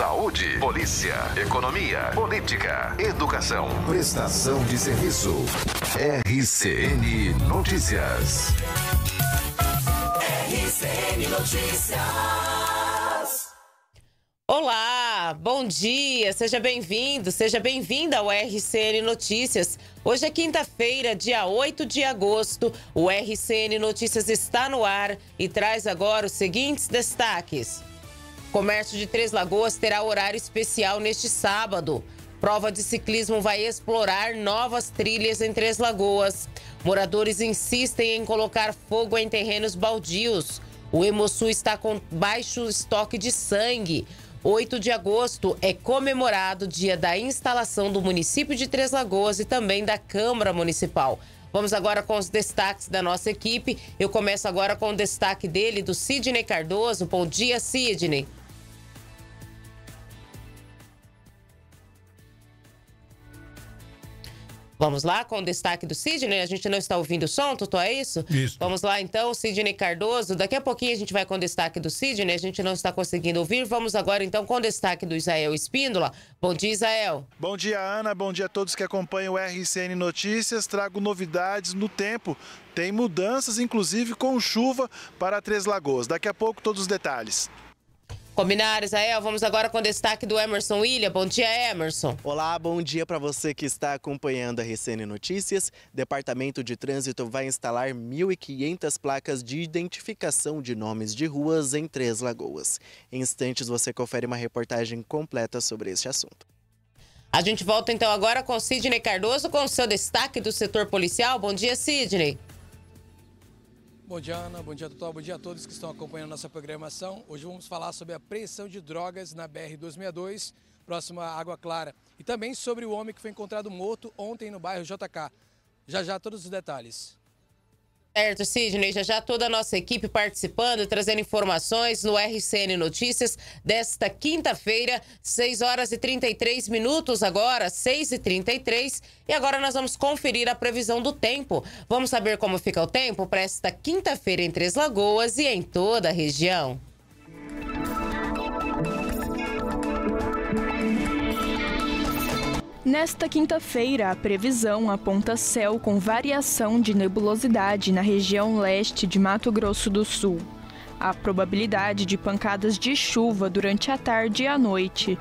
Saúde, polícia, economia, política, educação, prestação de serviço. RCN Notícias. RCN Notícias. Olá, bom dia, seja bem-vindo, seja bem-vinda ao RCN Notícias. Hoje é quinta-feira, dia 8 de agosto. O RCN Notícias está no ar e traz agora os seguintes destaques. Comércio de Três Lagoas terá horário especial neste sábado. Prova de ciclismo vai explorar novas trilhas em Três Lagoas. Moradores insistem em colocar fogo em terrenos baldios. O Emoçu está com baixo estoque de sangue. 8 de agosto é comemorado o dia da instalação do município de Três Lagoas e também da Câmara Municipal. Vamos agora com os destaques da nossa equipe. Eu começo agora com o destaque dele, do Sidney Cardoso. Bom dia, Sidney. Vamos lá com o destaque do Sidney. A gente não está ouvindo o som, Tutu, é isso? Isso. Vamos lá então, Sidney Cardoso. Daqui a pouquinho a gente vai com o destaque do Sidney. A gente não está conseguindo ouvir. Vamos agora então com o destaque do Israel Espíndola. Bom dia, Israel. Bom dia, Ana. Bom dia a todos que acompanham o RCN Notícias. Trago novidades no tempo. Tem mudanças, inclusive com chuva, para Três Lagoas. Daqui a pouco, todos os detalhes. Combinado, Israel? Vamos agora com o destaque do Emerson William. Bom dia, Emerson. Olá, bom dia para você que está acompanhando a RCN Notícias. Departamento de Trânsito vai instalar 1.500 placas de identificação de nomes de ruas em Três Lagoas. Em instantes você confere uma reportagem completa sobre este assunto. A gente volta então agora com Sidney Cardoso com o seu destaque do setor policial. Bom dia, Sidney. Bom dia, Ana. Bom dia, doutor. Bom dia a todos que estão acompanhando nossa programação. Hoje vamos falar sobre a apreensão de drogas na BR-262, próxima à Água Clara. E também sobre o homem que foi encontrado morto ontem no bairro JK. Já já todos os detalhes. Certo, Sidney. Já já toda a nossa equipe participando, trazendo informações no RCN Notícias desta quinta-feira, 6 horas e 33 minutos agora, 6 e 33. E agora nós vamos conferir a previsão do tempo. Vamos saber como fica o tempo para esta quinta-feira em Três Lagoas e em toda a região. Nesta quinta-feira, a previsão aponta céu com variação de nebulosidade na região leste de Mato Grosso do Sul. A probabilidade de pancadas de chuva durante a tarde e a noite.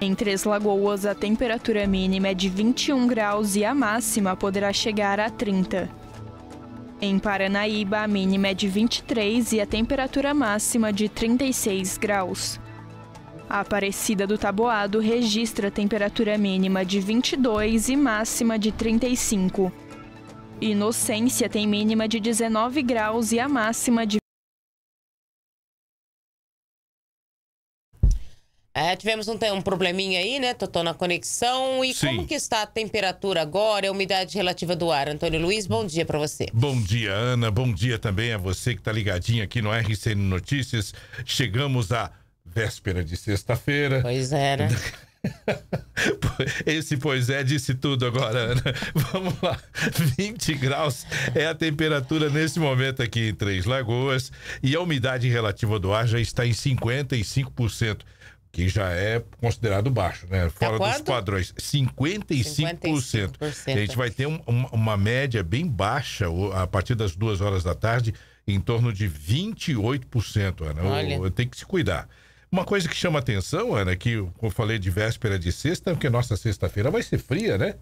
Em Três Lagoas, a temperatura mínima é de 21 graus e a máxima poderá chegar a 30. Em Paranaíba, a mínima é de 23 e a temperatura máxima de 36 graus. A Aparecida do Taboado registra temperatura mínima de 22 e máxima de 35. Inocência tem mínima de 19 graus e a máxima de É, tivemos um, um, probleminha aí, né, tô na conexão. E Sim. como que está a temperatura agora e a umidade relativa do ar? Antônio Luiz, bom dia para você. Bom dia, Ana. Bom dia também a você que está ligadinho aqui no RCN Notícias. Chegamos a Véspera de sexta-feira. Pois era. Esse pois é disse tudo agora, Ana. Vamos lá. 20 graus é a temperatura nesse momento aqui em Três Lagoas e a umidade relativa do ar já está em 55%, que já é considerado baixo, né? Tá Fora dos padrões, 55%. 55%. A gente vai ter um, uma média bem baixa a partir das duas horas da tarde, em torno de 28%, Ana. Olha. Tem que se cuidar. Uma coisa que chama atenção, Ana, é que eu falei de véspera de sexta, porque nossa sexta-feira vai ser fria, né?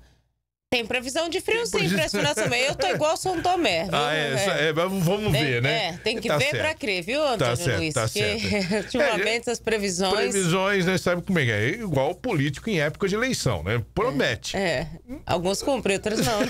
Tem previsão de frio previsão... para esse final de semana. Eu tô igual São Tomé. Ah, é, é, vamos ver, né? É, tem que tá ver para crer, viu, Antônio tá certo, Luiz? Tá certo. É, ultimamente é, as previsões. Previsões, né? Sabe como é que é? é? Igual político em época de eleição, né? Promete. É. é. Alguns cumprem, outros não.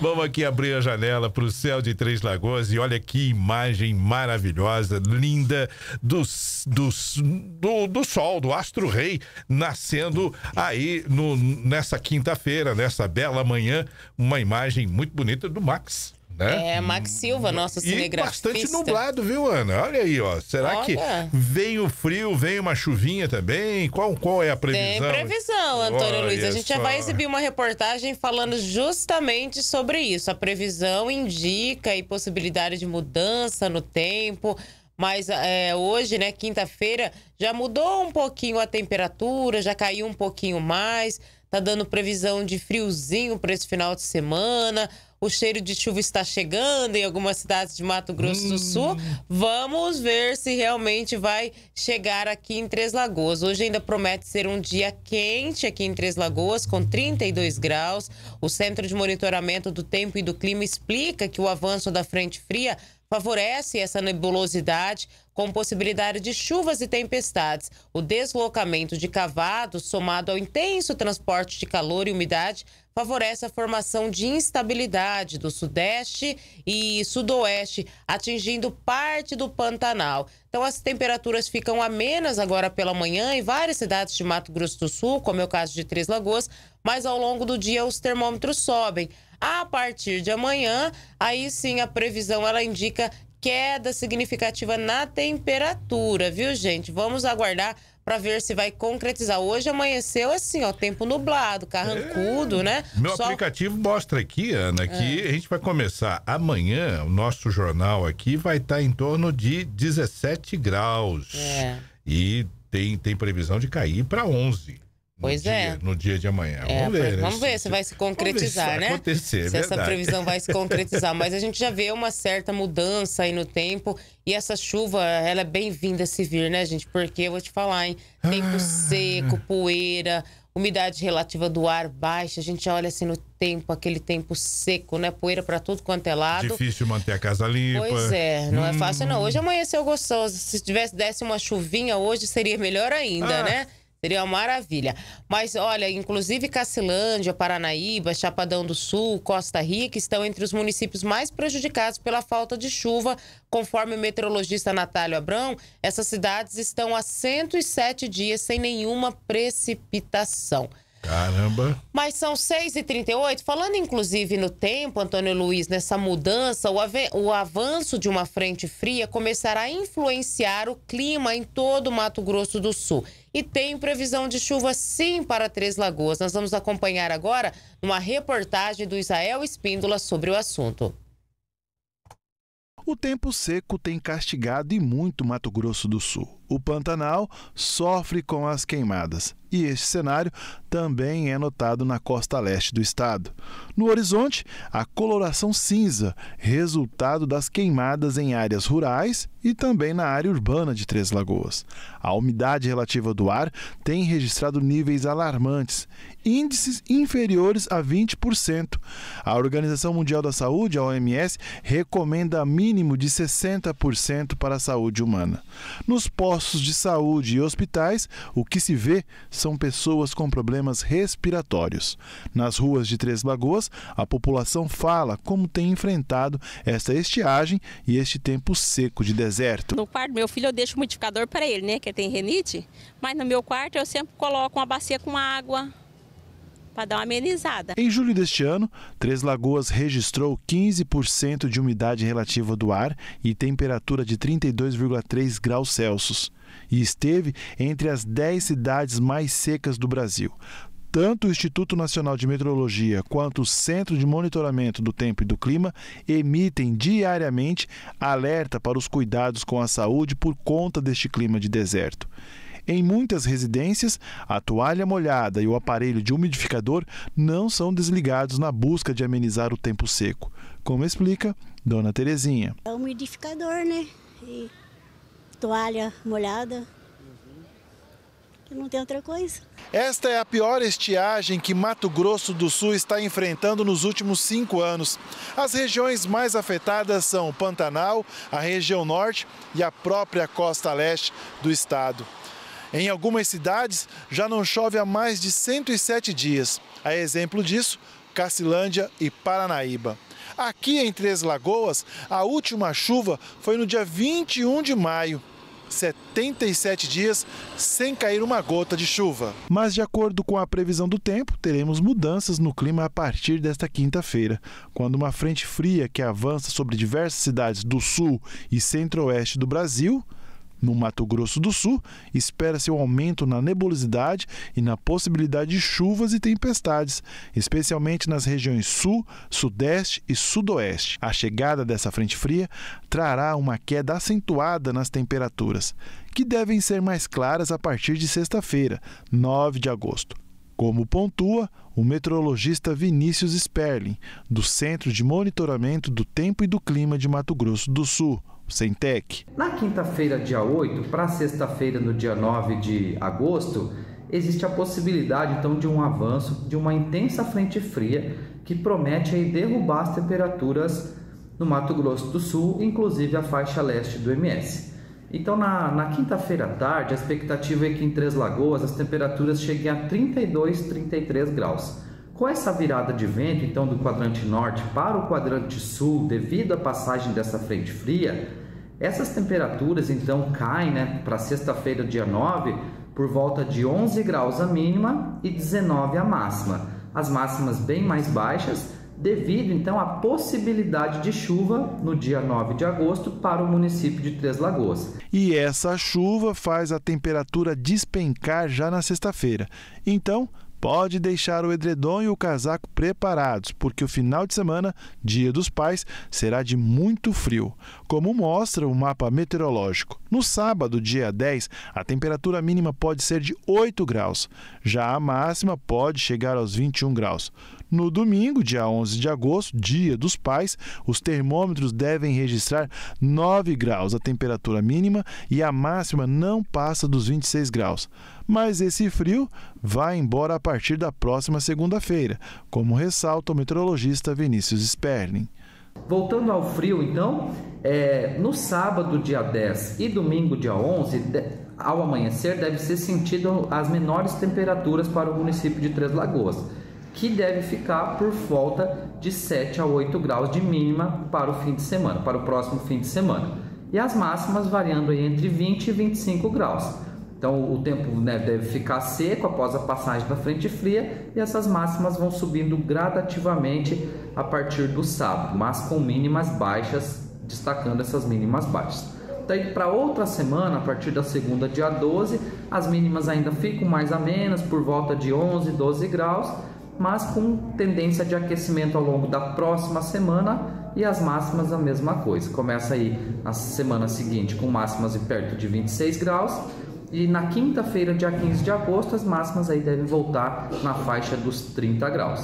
vamos aqui abrir a janela para o céu de Três Lagoas e olha que imagem maravilhosa, linda do, do, do, do sol, do astro-rei nascendo aí no nessa quinta-feira, nessa bela manhã, uma imagem muito bonita do Max. Né? É, Max Silva, nossa cinegrafista. E bastante nublado, viu, Ana? Olha aí, ó. Será Olha. que vem o frio, vem uma chuvinha também? Qual, qual é a previsão? Tem previsão, Antônio Olha Luiz. A gente só. já vai exibir uma reportagem falando justamente sobre isso. A previsão indica e possibilidade de mudança no tempo. Mas é, hoje, né, quinta-feira, já mudou um pouquinho a temperatura, já caiu um pouquinho mais. Tá dando previsão de friozinho para esse final de semana. O cheiro de chuva está chegando em algumas cidades de Mato Grosso hum. do Sul. Vamos ver se realmente vai chegar aqui em Três Lagoas. Hoje ainda promete ser um dia quente aqui em Três Lagoas, com 32 graus. O Centro de Monitoramento do Tempo e do Clima explica que o avanço da frente fria favorece essa nebulosidade com possibilidade de chuvas e tempestades. O deslocamento de cavados, somado ao intenso transporte de calor e umidade, favorece a formação de instabilidade do sudeste e sudoeste, atingindo parte do Pantanal. Então as temperaturas ficam amenas agora pela manhã em várias cidades de Mato Grosso do Sul, como é o caso de Três Lagoas, mas ao longo do dia os termômetros sobem. A partir de amanhã, aí sim a previsão ela indica queda significativa na temperatura, viu gente? Vamos aguardar para ver se vai concretizar. Hoje amanheceu assim, ó, tempo nublado, carrancudo, é, né? Meu Só... aplicativo mostra aqui, Ana, que é. a gente vai começar amanhã, o nosso jornal aqui vai estar tá em torno de 17 graus. É. E tem, tem previsão de cair para 11. Pois dia, é. No dia de amanhã. É, vamos ver, né? Vamos ver se vai se concretizar, se né? Acontecer, se verdade. essa previsão vai se concretizar. Mas a gente já vê uma certa mudança aí no tempo. E essa chuva, ela é bem-vinda a se vir, né, gente? Porque eu vou te falar, hein? Tempo ah. seco, poeira, umidade relativa do ar baixa. A gente olha assim no tempo, aquele tempo seco, né? Poeira para tudo quanto é lado. Difícil manter a casa limpa. Pois é, não hum. é fácil não. Hum. Hoje amanheceu gostoso. Se tivesse desse uma chuvinha hoje, seria melhor ainda, ah. né? Seria uma maravilha. Mas olha, inclusive Cacilândia, Paranaíba, Chapadão do Sul, Costa Rica estão entre os municípios mais prejudicados pela falta de chuva. Conforme o meteorologista Natálio Abrão, essas cidades estão há 107 dias sem nenhuma precipitação. Caramba. Mas são 6h38. Falando, inclusive, no tempo, Antônio Luiz, nessa mudança, o, av o avanço de uma frente fria começará a influenciar o clima em todo o Mato Grosso do Sul. E tem previsão de chuva, sim, para Três Lagoas. Nós vamos acompanhar agora uma reportagem do Israel Espíndola sobre o assunto. O tempo seco tem castigado e muito Mato Grosso do Sul o Pantanal sofre com as queimadas. E este cenário também é notado na costa leste do estado. No horizonte, a coloração cinza, resultado das queimadas em áreas rurais e também na área urbana de Três Lagoas. A umidade relativa do ar tem registrado níveis alarmantes, índices inferiores a 20%. A Organização Mundial da Saúde, a OMS, recomenda mínimo de 60% para a saúde humana. Nos postos postos de saúde e hospitais, o que se vê são pessoas com problemas respiratórios. Nas ruas de Três Lagoas, a população fala como tem enfrentado esta estiagem e este tempo seco de deserto. No quarto meu filho eu deixo o um modificador para ele, né, que tem renite, mas no meu quarto eu sempre coloco uma bacia com água, para dar uma amenizada. Em julho deste ano, Três Lagoas registrou 15% de umidade relativa do ar e temperatura de 32,3 graus Celsius e esteve entre as 10 cidades mais secas do Brasil. Tanto o Instituto Nacional de Meteorologia quanto o Centro de Monitoramento do Tempo e do Clima emitem diariamente alerta para os cuidados com a saúde por conta deste clima de deserto. Em muitas residências, a toalha molhada e o aparelho de umidificador não são desligados na busca de amenizar o tempo seco, como explica Dona Terezinha. É o umidificador, né? E toalha molhada. Que não tem outra coisa. Esta é a pior estiagem que Mato Grosso do Sul está enfrentando nos últimos cinco anos. As regiões mais afetadas são o Pantanal, a região norte e a própria costa leste do estado. Em algumas cidades, já não chove há mais de 107 dias. A exemplo disso, Cacilândia e Paranaíba. Aqui em Três Lagoas, a última chuva foi no dia 21 de maio. 77 dias sem cair uma gota de chuva. Mas, de acordo com a previsão do tempo, teremos mudanças no clima a partir desta quinta-feira, quando uma frente fria que avança sobre diversas cidades do sul e centro-oeste do Brasil no Mato Grosso do Sul, espera-se um aumento na nebulosidade e na possibilidade de chuvas e tempestades, especialmente nas regiões sul, sudeste e sudoeste. A chegada dessa frente fria trará uma queda acentuada nas temperaturas, que devem ser mais claras a partir de sexta-feira, 9 de agosto. Como pontua o meteorologista Vinícius Sperling, do Centro de Monitoramento do Tempo e do Clima de Mato Grosso do Sul, Sentec. Na quinta-feira, dia 8, para sexta-feira, no dia 9 de agosto, existe a possibilidade então de um avanço de uma intensa frente fria que promete aí, derrubar as temperaturas no Mato Grosso do Sul, inclusive a faixa leste do MS. Então, na, na quinta-feira à tarde, a expectativa é que em Três Lagoas as temperaturas cheguem a 32, 33 graus. Com essa virada de vento, então, do quadrante norte para o quadrante sul, devido à passagem dessa frente fria, essas temperaturas então caem né, para sexta-feira, dia 9, por volta de 11 graus a mínima e 19 a máxima. As máximas bem mais baixas, devido então à possibilidade de chuva no dia 9 de agosto para o município de Três Lagoas. E essa chuva faz a temperatura despencar já na sexta-feira. Então, pode deixar o edredom e o casaco preparados, porque o final de semana, Dia dos Pais, será de muito frio, como mostra o mapa meteorológico. No sábado, dia 10, a temperatura mínima pode ser de 8 graus, já a máxima pode chegar aos 21 graus. No domingo, dia 11 de agosto, dia dos pais, os termômetros devem registrar 9 graus a temperatura mínima e a máxima não passa dos 26 graus. Mas esse frio vai embora a partir da próxima segunda-feira, como ressalta o meteorologista Vinícius Sperling. Voltando ao frio, então, é, no sábado, dia 10 e domingo, dia 11, de, ao amanhecer, deve ser sentido as menores temperaturas para o município de Três Lagoas que deve ficar por volta de 7 a 8 graus de mínima para o fim de semana, para o próximo fim de semana. E as máximas variando entre 20 e 25 graus. Então o tempo né, deve ficar seco após a passagem da frente fria e essas máximas vão subindo gradativamente a partir do sábado, mas com mínimas baixas, destacando essas mínimas baixas. Daí para outra semana, a partir da segunda, dia 12, as mínimas ainda ficam mais amenas, por volta de 11, 12 graus, mas com tendência de aquecimento ao longo da próxima semana e as máximas a mesma coisa. Começa aí na semana seguinte com máximas de perto de 26 graus e na quinta-feira, dia 15 de agosto, as máximas aí devem voltar na faixa dos 30 graus.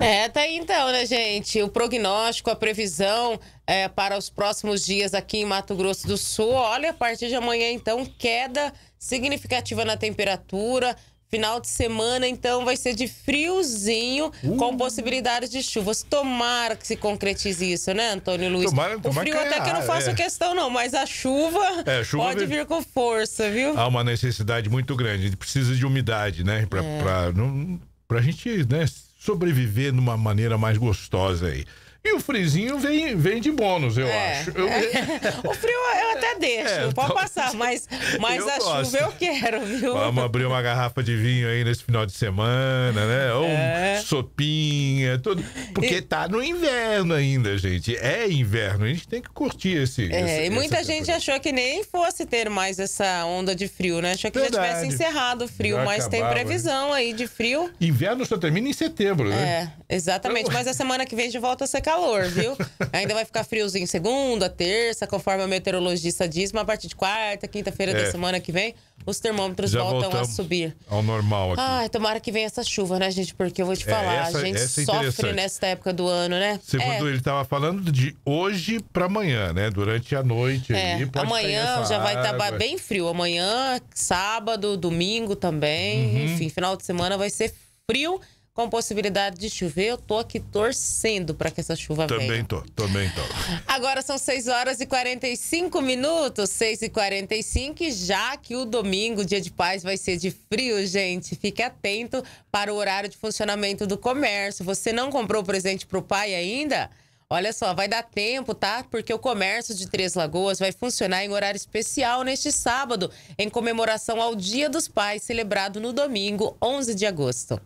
É, tá aí então, né, gente? O prognóstico, a previsão é, para os próximos dias aqui em Mato Grosso do Sul. Olha, a partir de amanhã, então, queda significativa na temperatura. Final de semana, então, vai ser de friozinho, uh. com possibilidade de chuvas. Tomara que se concretize isso, né, Antônio Luiz? Tomara, tomara o frio até que eu não é, faço é. questão, não, mas a chuva, é, chuva pode vir com força, viu? Há uma necessidade muito grande. A gente precisa de umidade, né? Pra, é. pra, não, pra gente né, sobreviver de uma maneira mais gostosa aí. E o frizinho vem, vem de bônus, eu é, acho. Eu... É. O frio eu até é, deixo, é, pode passar, mas, mas a gosto. chuva eu quero, viu? Vamos abrir uma garrafa de vinho aí nesse final de semana, né? Ou um é. sopinha, tudo. Porque e... tá no inverno ainda, gente. É inverno, a gente tem que curtir esse. É, esse, e muita gente temporada. achou que nem fosse ter mais essa onda de frio, né? Achou que Verdade. já tivesse encerrado o frio, já mas acabava. tem né? previsão aí de frio. Inverno só termina em setembro, né? É, exatamente. Mas a semana que vem de volta a secar calor, viu? Ainda vai ficar friozinho segunda, terça, conforme a meteorologista diz, mas a partir de quarta, quinta-feira é. da semana que vem, os termômetros Já voltam a subir. Ao normal aqui. Ai, tomara que venha essa chuva, né, gente? Porque eu vou te é, falar, é, essa, a gente é sofre nesta época do ano, né? Segundo é. ele estava falando de hoje para amanhã, né? Durante a noite. Aí, amanhã já vai estar tá bem frio. Amanhã, sábado, domingo também. Uhum. Enfim, final de semana vai ser frio com possibilidade de chover. Eu tô aqui torcendo para que essa chuva também venha. Também tô, também tô. Agora são 6 horas e 45 minutos, 6 e 45 e já que o domingo, dia de paz, vai ser de frio, gente. Fique atento para o horário de funcionamento do comércio. Você não comprou o presente para o pai ainda? Olha só, vai dar tempo, tá? Porque o comércio de Três Lagoas vai funcionar em horário especial neste sábado, em comemoração ao Dia dos Pais, celebrado no domingo, 11 de agosto.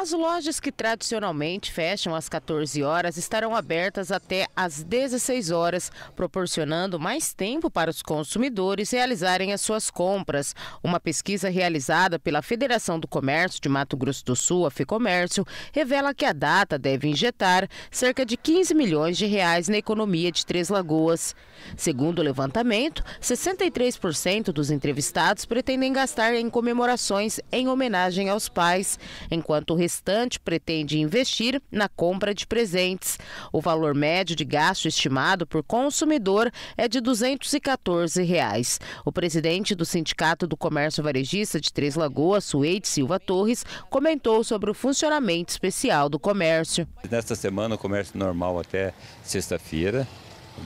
As lojas que tradicionalmente fecham às 14 horas estarão abertas até às 16 horas, proporcionando mais tempo para os consumidores realizarem as suas compras. Uma pesquisa realizada pela Federação do Comércio de Mato Grosso do Sul, a FEComércio, revela que a data deve injetar cerca de 15 milhões de reais na economia de Três Lagoas. Segundo o levantamento, 63% dos entrevistados pretendem gastar em comemorações em homenagem aos pais, enquanto o restante pretende investir na compra de presentes. O valor médio de gasto estimado por consumidor é de R$ 214. Reais. O presidente do Sindicato do Comércio Varejista de Três Lagoas, Suede Silva Torres, comentou sobre o funcionamento especial do comércio. Nesta semana, o comércio normal até sexta-feira,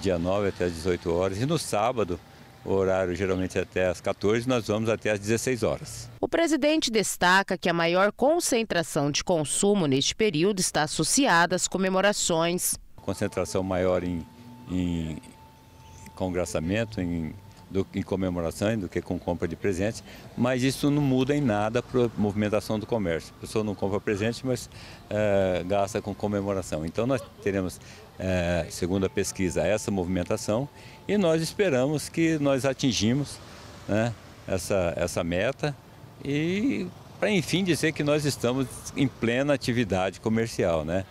dia 9 até às 18 horas, e no sábado, o horário geralmente é até às 14, nós vamos até às 16 horas. O presidente destaca que a maior concentração de consumo neste período está associada às comemorações. Concentração maior em, em congraçamento, em, do, em comemorações, do que com compra de presentes, mas isso não muda em nada para a movimentação do comércio. A pessoa não compra presente, mas é, gasta com comemoração. Então nós teremos, é, segundo a pesquisa, essa movimentação e nós esperamos que nós atingimos né, essa, essa meta e para enfim dizer que nós estamos em plena atividade comercial. Né?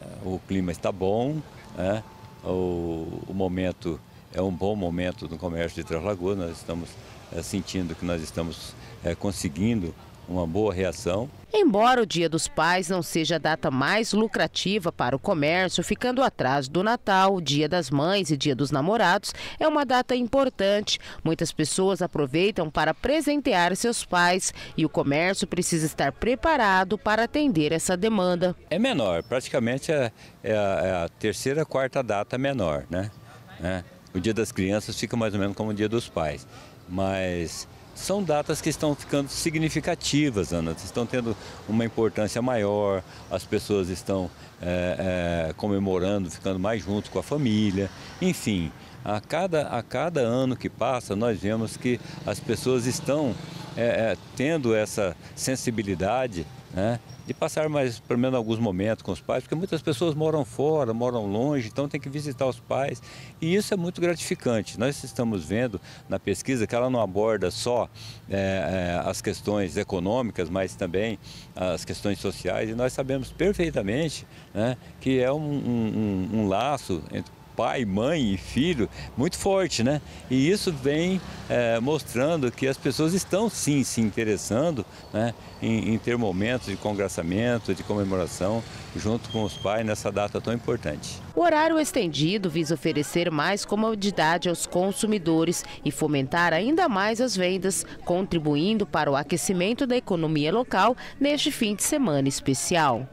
Eh, o clima está bom, né? o, o momento é um bom momento no comércio de Três Lagoas, nós estamos é, sentindo que nós estamos é, conseguindo uma boa reação. Embora o Dia dos Pais não seja a data mais lucrativa para o comércio, ficando atrás do Natal, Dia das Mães e Dia dos Namorados, é uma data importante. Muitas pessoas aproveitam para presentear seus pais e o comércio precisa estar preparado para atender essa demanda. É menor, praticamente é, é, é a, terceira, quarta data menor, né? É, o Dia das Crianças fica mais ou menos como o Dia dos Pais, mas são datas que estão ficando significativas, Ana, estão tendo uma importância maior, as pessoas estão é, é, comemorando, ficando mais junto com a família, enfim, a cada, a cada ano que passa nós vemos que as pessoas estão é, tendo essa sensibilidade né, de passar mais, pelo menos alguns momentos com os pais, porque muitas pessoas moram fora, moram longe, então tem que visitar os pais. E isso é muito gratificante. Nós estamos vendo na pesquisa que ela não aborda só é, é as questões econômicas, mas também as questões sociais. E nós sabemos perfeitamente né, que é um, um, um laço entre pai, mãe e filho muito forte, né? E isso vem é, mostrando que as pessoas estão sim se interessando né, em, em ter momentos de congraçamento, de comemoração junto com os pais nessa data tão importante. O horário estendido visa oferecer mais comodidade aos consumidores e fomentar ainda mais as vendas, contribuindo para o aquecimento da economia local neste fim de semana especial.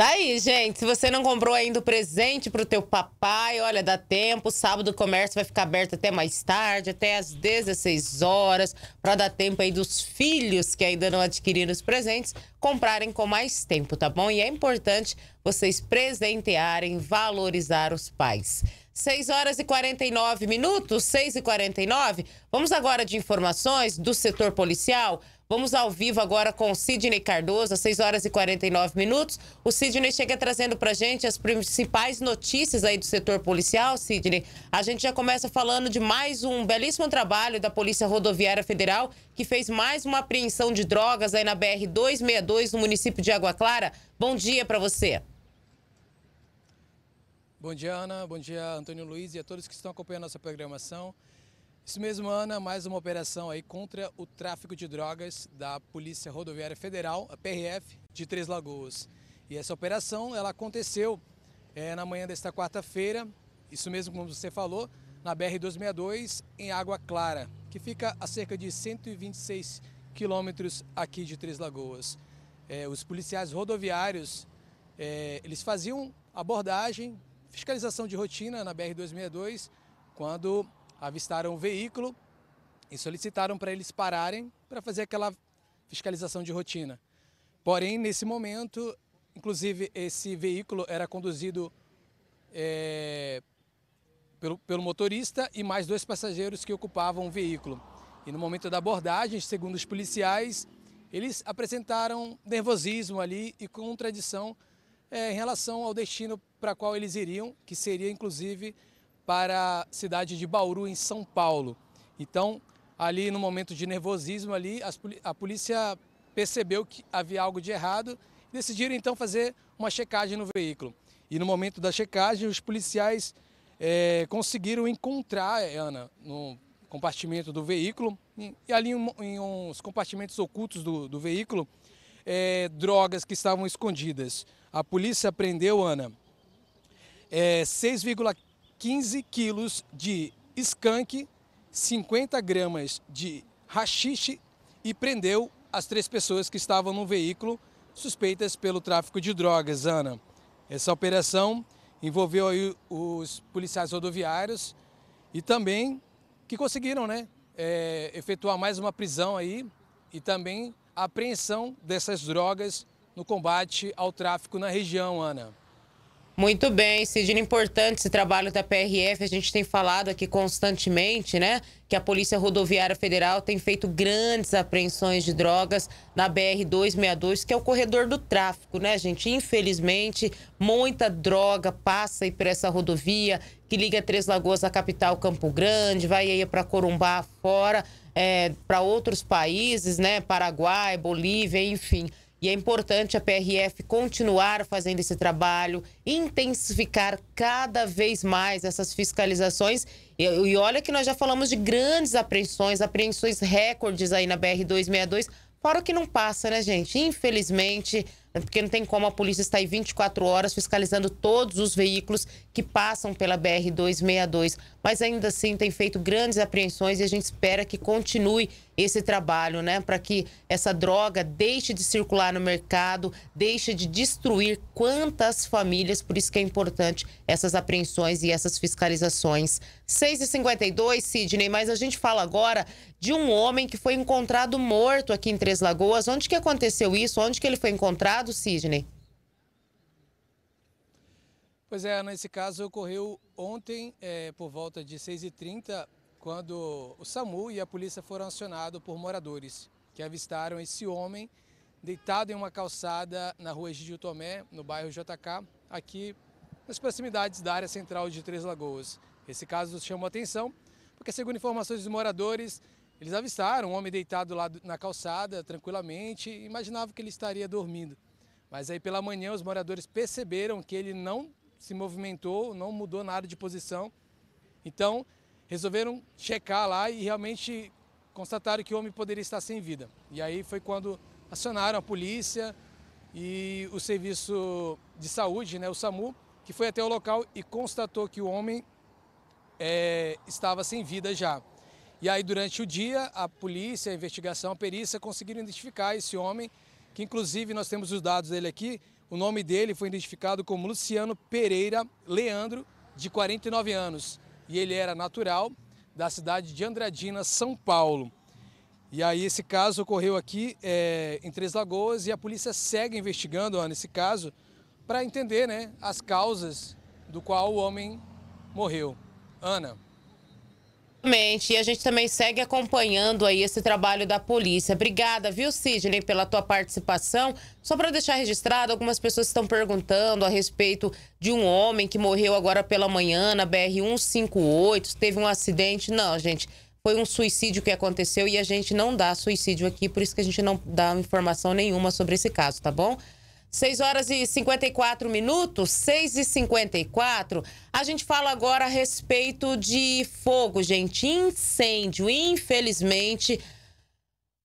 Tá aí, gente. Se você não comprou ainda o presente pro teu papai, olha, dá tempo. Sábado o comércio vai ficar aberto até mais tarde, até às 16 horas, para dar tempo aí dos filhos que ainda não adquiriram os presentes comprarem com mais tempo, tá bom? E é importante vocês presentearem, valorizar os pais. 6 horas e 49 minutos, 6 e 49. Vamos agora de informações do setor policial. Vamos ao vivo agora com o Sidney Cardoso, às 6 horas e 49 minutos. O Sidney chega trazendo para gente as principais notícias aí do setor policial, Sidney. A gente já começa falando de mais um belíssimo trabalho da Polícia Rodoviária Federal, que fez mais uma apreensão de drogas aí na BR-262, no município de Água Clara. Bom dia para você. Bom dia, Ana. Bom dia, Antônio Luiz e a todos que estão acompanhando nossa programação. Isso mesmo, Ana, mais uma operação aí contra o tráfico de drogas da Polícia Rodoviária Federal, a PRF, de Três Lagoas. E essa operação, ela aconteceu é, na manhã desta quarta-feira, isso mesmo como você falou, na BR-262, em Água Clara, que fica a cerca de 126 quilômetros aqui de Três Lagoas. É, os policiais rodoviários, é, eles faziam abordagem, fiscalização de rotina na BR-262, quando avistaram o veículo e solicitaram para eles pararem para fazer aquela fiscalização de rotina. Porém, nesse momento, inclusive esse veículo era conduzido é, pelo, pelo motorista e mais dois passageiros que ocupavam o veículo. E no momento da abordagem, segundo os policiais, eles apresentaram nervosismo ali e contradição é, em relação ao destino para qual eles iriam, que seria inclusive para a cidade de Bauru, em São Paulo. Então, ali no momento de nervosismo, ali a polícia percebeu que havia algo de errado e decidiram então fazer uma checagem no veículo. E no momento da checagem, os policiais é, conseguiram encontrar eh, Ana no compartimento do veículo e ali em, em uns compartimentos ocultos do, do veículo é, drogas que estavam escondidas. A polícia prendeu Ana é, 15 quilos de skunk, 50 gramas de rachixe e prendeu as três pessoas que estavam no veículo suspeitas pelo tráfico de drogas, Ana. Essa operação envolveu aí os policiais rodoviários e também que conseguiram né, é, efetuar mais uma prisão aí e também a apreensão dessas drogas no combate ao tráfico na região, Ana. Muito bem, Sidney, importante esse trabalho da PRF. A gente tem falado aqui constantemente, né? Que a Polícia Rodoviária Federal tem feito grandes apreensões de drogas na BR-262, que é o corredor do tráfico, né, gente? Infelizmente, muita droga passa aí por essa rodovia que liga Três Lagoas à capital Campo Grande, vai aí para Corumbá fora, é, eh, para outros países, né? Paraguai, Bolívia, enfim. E é importante a PRF continuar fazendo esse trabalho, intensificar cada vez mais essas fiscalizações. E, e olha que nós já falamos de grandes apreensões, apreensões recordes aí na BR-262, fora o que não passa, né, gente? Infelizmente, porque não tem como a polícia estar aí 24 horas fiscalizando todos os veículos que passam pela BR-262. Mas ainda assim tem feito grandes apreensões e a gente espera que continue esse trabalho, né? Para que essa droga deixe de circular no mercado, deixe de destruir quantas famílias. Por isso que é importante essas apreensões e essas fiscalizações. 6h52, Sidney, mas a gente fala agora de um homem que foi encontrado morto aqui em Três Lagoas. Onde que aconteceu isso? Onde que ele foi encontrado? Obrigado, Sidney. Pois é, Ana, esse caso ocorreu ontem, é, por volta de 6h30, quando o SAMU e a polícia foram acionados por moradores que avistaram esse homem deitado em uma calçada na rua Egídio Tomé, no bairro JK, aqui nas proximidades da área central de Três Lagoas. Esse caso chamou atenção porque, segundo informações dos moradores, eles avistaram um homem deitado lá na calçada, tranquilamente, e imaginavam que ele estaria dormindo. Mas aí pela manhã os moradores perceberam que ele não se movimentou, não mudou nada de posição. Então resolveram checar lá e realmente constataram que o homem poderia estar sem vida. E aí foi quando acionaram a polícia e o serviço de saúde, né, o SAMU, que foi até o local e constatou que o homem é, estava sem vida já. E aí, durante o dia, a polícia, a investigação, a perícia conseguiram identificar esse homem que inclusive nós temos os dados dele aqui. O nome dele foi identificado como Luciano Pereira Leandro, de 49 anos. E ele era natural da cidade de Andradina, São Paulo. E aí esse caso ocorreu aqui é, em Três Lagoas e a polícia segue investigando Ana, esse caso para entender né, as causas do qual o homem morreu. Ana. Exatamente, e a gente também segue acompanhando aí esse trabalho da polícia. Obrigada, viu, Sidney, pela tua participação. Só para deixar registrado, algumas pessoas estão perguntando a respeito de um homem que morreu agora pela manhã na BR-158, teve um acidente. Não, gente, foi um suicídio que aconteceu e a gente não dá suicídio aqui, por isso que a gente não dá informação nenhuma sobre esse caso, tá bom? 6 horas e 54 minutos, 6 e 54. A gente fala agora a respeito de fogo, gente. Incêndio, infelizmente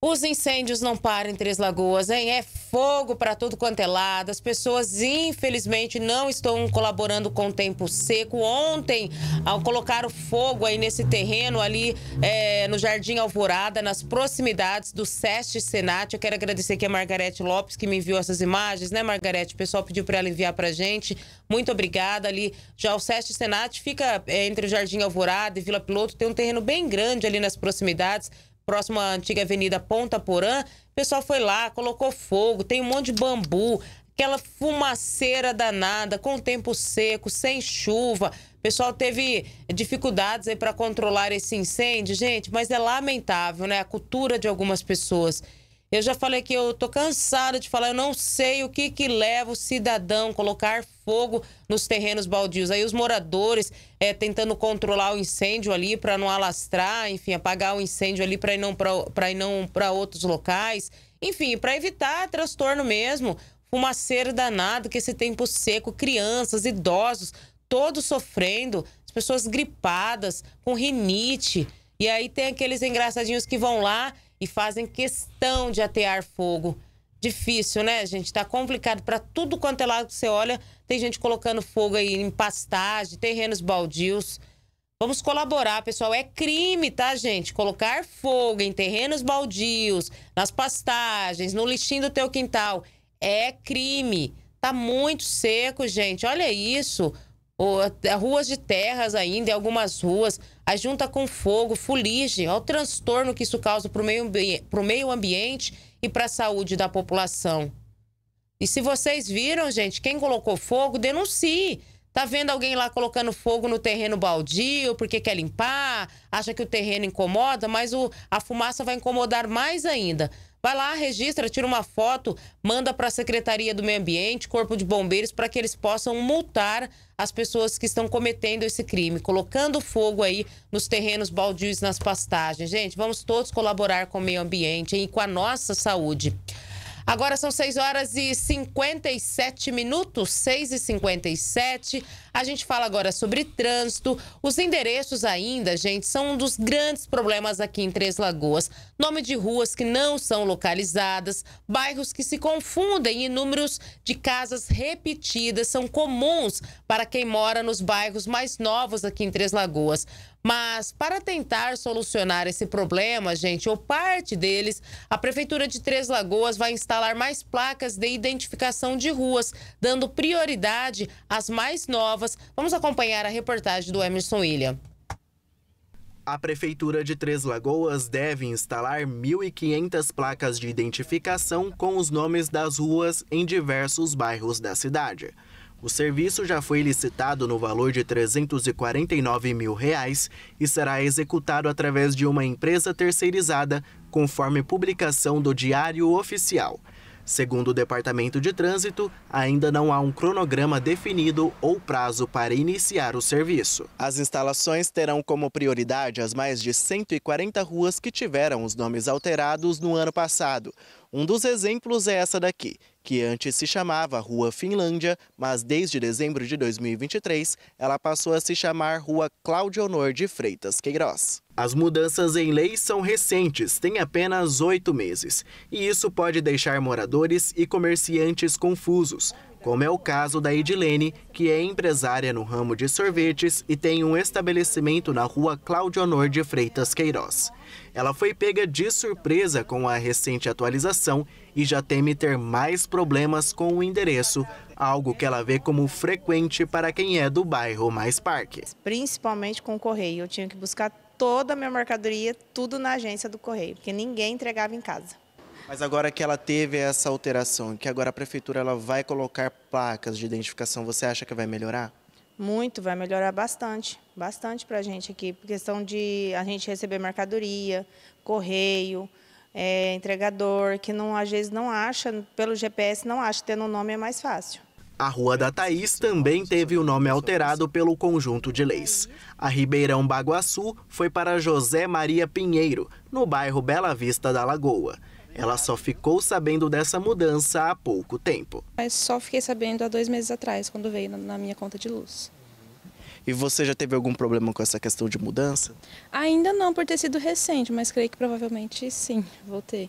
os incêndios não param em Três Lagoas, hein? É fogo para tudo quanto é lado. As pessoas, infelizmente, não estão colaborando com o tempo seco. Ontem, ao colocar o fogo aí nesse terreno ali é, no Jardim Alvorada, nas proximidades do SEST Senat, eu quero agradecer aqui a Margarete Lopes, que me enviou essas imagens, né, Margarete? O pessoal pediu para ela enviar para gente. Muito obrigada. Ali já o SEST Senat fica é, entre o Jardim Alvorada e Vila Piloto. Tem um terreno bem grande ali nas proximidades próximo à antiga avenida Ponta Porã. O pessoal foi lá, colocou fogo, tem um monte de bambu, aquela fumaceira danada, com o tempo seco, sem chuva. O pessoal teve dificuldades aí para controlar esse incêndio, gente, mas é lamentável, né? A cultura de algumas pessoas. Eu já falei que eu tô cansada de falar, eu não sei o que que leva o cidadão colocar fogo nos terrenos baldios. Aí os moradores é, tentando controlar o incêndio ali para não alastrar, enfim, apagar o incêndio ali para ir não para outros locais. Enfim, para evitar transtorno mesmo, fumaceiro danado, que esse tempo seco, crianças, idosos, todos sofrendo, as pessoas gripadas, com rinite. E aí tem aqueles engraçadinhos que vão lá e fazem questão de atear fogo. Difícil, né, gente? Tá complicado para tudo quanto é lado que você olha. Tem gente colocando fogo aí em pastagem, terrenos baldios. Vamos colaborar, pessoal. É crime, tá, gente? Colocar fogo em terrenos baldios, nas pastagens, no lixinho do teu quintal. É crime. Tá muito seco, gente. Olha isso ou, ruas de terras ainda, em algumas ruas, a junta com fogo, fuligem, olha o transtorno que isso causa para o meio, meio ambiente e para a saúde da população. E se vocês viram, gente, quem colocou fogo, denuncie. Tá vendo alguém lá colocando fogo no terreno baldio porque quer limpar, acha que o terreno incomoda, mas o, a fumaça vai incomodar mais ainda. Vai lá, registra, tira uma foto, manda para a Secretaria do Meio Ambiente, Corpo de Bombeiros, para que eles possam multar as pessoas que estão cometendo esse crime, colocando fogo aí nos terrenos baldios, nas pastagens. Gente, vamos todos colaborar com o meio ambiente e com a nossa saúde. Agora são 6 horas e 57 minutos, 6 e 57. A gente fala agora sobre trânsito. Os endereços ainda, gente, são um dos grandes problemas aqui em Três Lagoas. Nome de ruas que não são localizadas, bairros que se confundem e números de casas repetidas são comuns para quem mora nos bairros mais novos aqui em Três Lagoas. Mas para tentar solucionar esse problema, gente, ou parte deles, a Prefeitura de Três Lagoas vai instalar mais placas de identificação de ruas, dando prioridade às mais novas. Vamos acompanhar a reportagem do Emerson William. A Prefeitura de Três Lagoas deve instalar 1.500 placas de identificação com os nomes das ruas em diversos bairros da cidade. O serviço já foi licitado no valor de R$ 349 mil reais e será executado através de uma empresa terceirizada, conforme publicação do Diário Oficial. Segundo o Departamento de Trânsito, ainda não há um cronograma definido ou prazo para iniciar o serviço. As instalações terão como prioridade as mais de 140 ruas que tiveram os nomes alterados no ano passado. Um dos exemplos é essa daqui, que antes se chamava Rua Finlândia, mas desde dezembro de 2023 ela passou a se chamar Rua Cláudio Honor de Freitas Queiroz. As mudanças em leis são recentes, têm apenas oito meses, e isso pode deixar moradores e comerciantes confusos, como é o caso da Edilene, que é empresária no ramo de sorvetes e tem um estabelecimento na rua Cláudio Honor de Freitas Queiroz. Ela foi pega de surpresa com a recente atualização e já teme ter mais problemas com o endereço, algo que ela vê como frequente para quem é do bairro mais parque. Principalmente com o correio, eu tinha que buscar toda a minha mercadoria, tudo na agência do correio, porque ninguém entregava em casa. Mas agora que ela teve essa alteração, que agora a prefeitura ela vai colocar placas de identificação, você acha que vai melhorar? Muito, vai melhorar bastante, bastante para a gente aqui, por questão de a gente receber mercadoria, correio, é, entregador, que não, às vezes não acha, pelo GPS não acha, tendo o um nome é mais fácil. A Rua da Thaís também teve o nome alterado pelo conjunto de leis. A Ribeirão Baguaçu foi para José Maria Pinheiro, no bairro Bela Vista da Lagoa. Ela só ficou sabendo dessa mudança há pouco tempo. Mas só fiquei sabendo há dois meses atrás, quando veio na minha conta de luz. E você já teve algum problema com essa questão de mudança? Ainda não, por ter sido recente, mas creio que provavelmente sim, vou ter.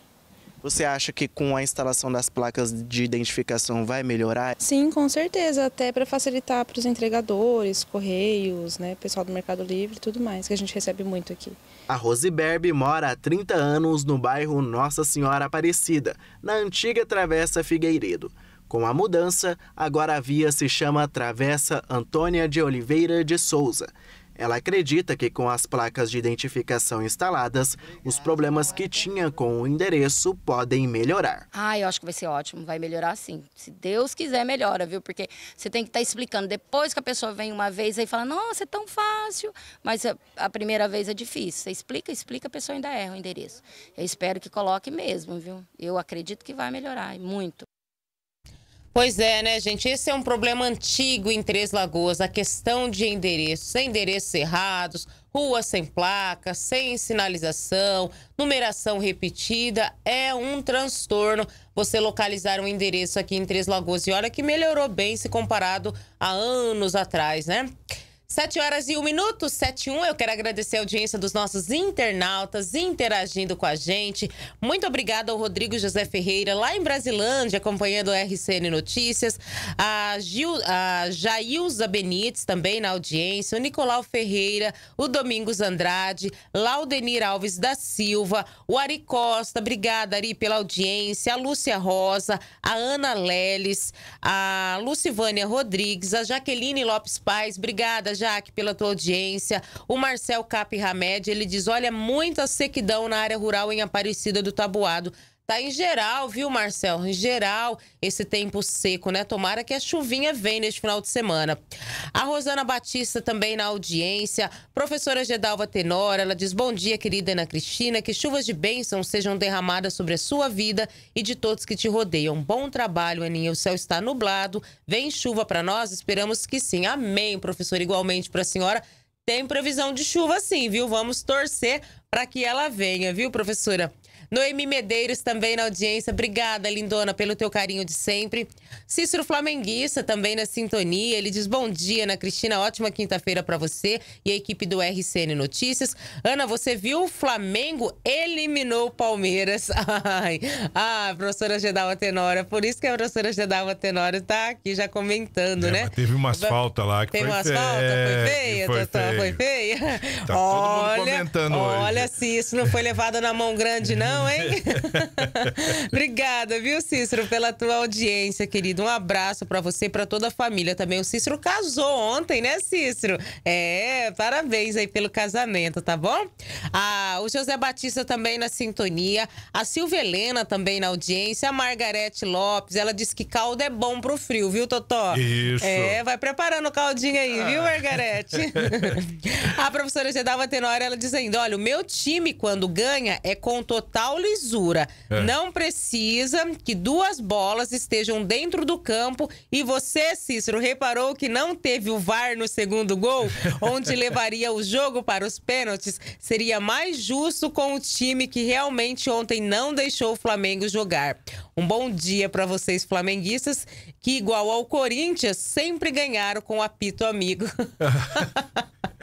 Você acha que com a instalação das placas de identificação vai melhorar? Sim, com certeza, até para facilitar para os entregadores, correios, né, pessoal do Mercado Livre e tudo mais, que a gente recebe muito aqui. A Rose Berbe mora há 30 anos no bairro Nossa Senhora Aparecida, na antiga Travessa Figueiredo. Com a mudança, agora a via se chama Travessa Antônia de Oliveira de Souza. Ela acredita que com as placas de identificação instaladas, os problemas que tinha com o endereço podem melhorar. Ah, eu acho que vai ser ótimo, vai melhorar sim. Se Deus quiser, melhora, viu? Porque você tem que estar tá explicando. Depois que a pessoa vem uma vez e fala, nossa, é tão fácil. Mas a, a primeira vez é difícil. Você explica, explica, a pessoa ainda erra o endereço. Eu espero que coloque mesmo, viu? Eu acredito que vai melhorar, muito. Pois é, né, gente? Esse é um problema antigo em Três Lagoas, a questão de endereços, endereços errados, ruas sem placa, sem sinalização, numeração repetida, é um transtorno você localizar um endereço aqui em Três Lagoas. E olha que melhorou bem se comparado a anos atrás, né? Sete horas e um minuto, sete e um. Eu quero agradecer a audiência dos nossos internautas interagindo com a gente. Muito obrigada ao Rodrigo José Ferreira, lá em Brasilândia, acompanhando o RCN Notícias. A, Gil, a Jailza Benites, também na audiência. O Nicolau Ferreira, o Domingos Andrade, Laudenir Alves da Silva, o Ari Costa. Obrigada, Ari, pela audiência. A Lúcia Rosa, a Ana Leles, a Lucivânia Rodrigues, a Jaqueline Lopes Paz. Obrigada, Jaque, pela tua audiência. O Marcel Cap ele diz: olha, muita sequidão na área rural em Aparecida do Tabuado. Tá em geral, viu, Marcel? Em geral, esse tempo seco, né? Tomara que a chuvinha venha neste final de semana. A Rosana Batista também na audiência. Professora Gedalva Tenor, ela diz: Bom dia, querida Ana Cristina. Que chuvas de bênção sejam derramadas sobre a sua vida e de todos que te rodeiam. Bom trabalho, Aninha. O céu está nublado. Vem chuva para nós? Esperamos que sim. Amém, professora. Igualmente para a senhora. Tem previsão de chuva sim, viu? Vamos torcer para que ela venha, viu, professora? Noemi Medeiros também na audiência. Obrigada, lindona, pelo teu carinho de sempre. Cícero Flamenguista também na sintonia. Ele diz bom dia, Ana Cristina. Ótima quinta-feira para você e a equipe do RCN Notícias. Ana, você viu o Flamengo eliminou o Palmeiras? Ai, ah, professora Gedalva Tenora. É por isso que a professora Gedalva Tenora tá aqui já comentando, é, né? Teve umas faltas lá que teve foi umas faltas? Foi feia, foi doutor? Feio. Foi feia? Tá olha, todo mundo comentando olha hoje. Olha se isso não foi levado na mão grande, não hein? Obrigada, viu, Cícero, pela tua audiência, querido. Um abraço para você e para toda a família também. O Cícero casou ontem, né, Cícero? É, parabéns aí pelo casamento, tá bom? Ah, o José Batista também na sintonia, a Silvia Helena também na audiência, a Margarete Lopes, ela disse que caldo é bom pro frio, viu, Totó? Isso. É, vai preparando o caldinho aí, ah. viu, Margarete? a professora Gedalva Tenório, ela dizendo, olha, o meu time quando ganha é com total total lisura. É. Não precisa que duas bolas estejam dentro do campo. E você, Cícero, reparou que não teve o VAR no segundo gol, onde levaria o jogo para os pênaltis? Seria mais justo com o time que realmente ontem não deixou o Flamengo jogar. Um bom dia para vocês, flamenguistas, que igual ao Corinthians, sempre ganharam com o apito amigo.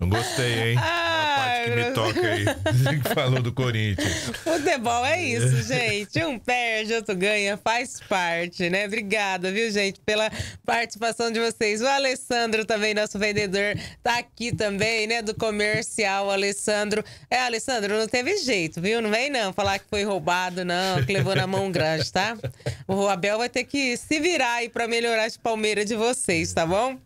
Não gostei, hein? a parte que me toca aí, que falou do Corinthians. Futebol é isso, é. gente. Um perde, outro ganha, faz parte, né? Obrigada, viu, gente, pela participação de vocês. O Alessandro também, nosso vendedor, tá aqui também, né? Do comercial, Alessandro. É, Alessandro, não teve jeito, viu? Não vem não falar que foi roubado, não, que levou na mão grande, tá? O Abel vai ter que se virar aí pra melhorar as Palmeiras de vocês, tá bom?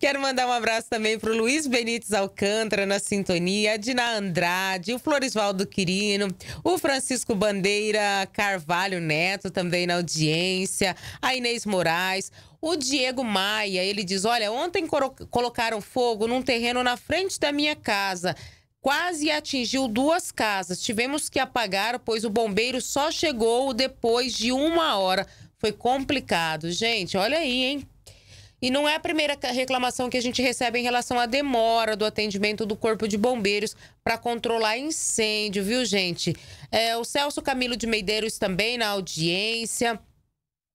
Quero mandar um abraço também pro Luiz Luiz Benítez Alcântara na sintonia, a Dina Andrade, o Florisvaldo Quirino, o Francisco Bandeira Carvalho Neto também na audiência, a Inês Moraes, o Diego Maia, ele diz: Olha, ontem colocaram fogo num terreno na frente da minha casa. Quase atingiu duas casas. Tivemos que apagar, pois o bombeiro só chegou depois de uma hora. Foi complicado. Gente, olha aí, hein? E não é a primeira reclamação que a gente recebe em relação à demora do atendimento do Corpo de Bombeiros para controlar incêndio, viu, gente? É, o Celso Camilo de Meideiros também na audiência.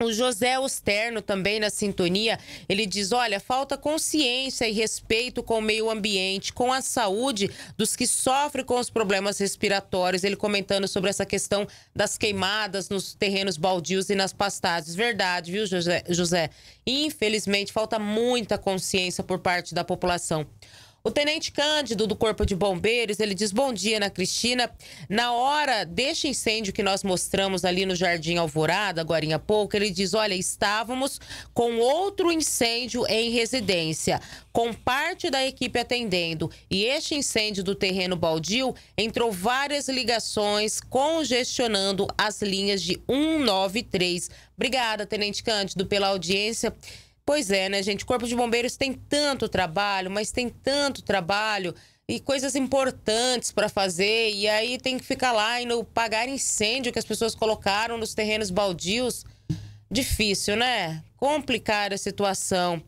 O José Osterno também na sintonia, ele diz: olha, falta consciência e respeito com o meio ambiente, com a saúde dos que sofrem com os problemas respiratórios. Ele comentando sobre essa questão das queimadas nos terrenos baldios e nas pastagens. Verdade, viu, José? Infelizmente, falta muita consciência por parte da população. O tenente Cândido do Corpo de Bombeiros, ele diz: "Bom dia, Ana Cristina. Na hora deste incêndio que nós mostramos ali no Jardim Alvorada, agora há pouco, ele diz: "Olha, estávamos com outro incêndio em residência, com parte da equipe atendendo. E este incêndio do terreno baldio entrou várias ligações congestionando as linhas de 193. Obrigada, tenente Cândido, pela audiência. Pois é, né, gente? Corpo de Bombeiros tem tanto trabalho, mas tem tanto trabalho e coisas importantes para fazer. E aí tem que ficar lá e no pagar incêndio que as pessoas colocaram nos terrenos baldios. Difícil, né? complicar a situação.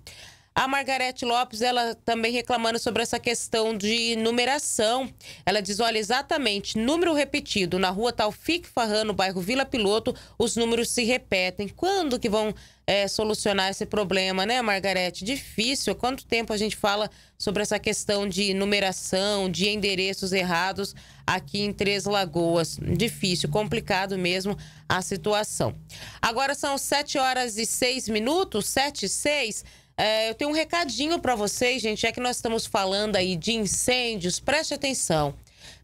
A Margarete Lopes, ela também reclamando sobre essa questão de numeração. Ela diz, olha, exatamente, número repetido. Na rua tal Fique Farran, no bairro Vila Piloto, os números se repetem. Quando que vão é, solucionar esse problema, né, Margarete? Difícil. Quanto tempo a gente fala sobre essa questão de numeração, de endereços errados aqui em Três Lagoas. Difícil, complicado mesmo a situação. Agora são 7 horas e 6 minutos, 7 e 6. É, eu tenho um recadinho para vocês, gente, é que nós estamos falando aí de incêndios, preste atenção.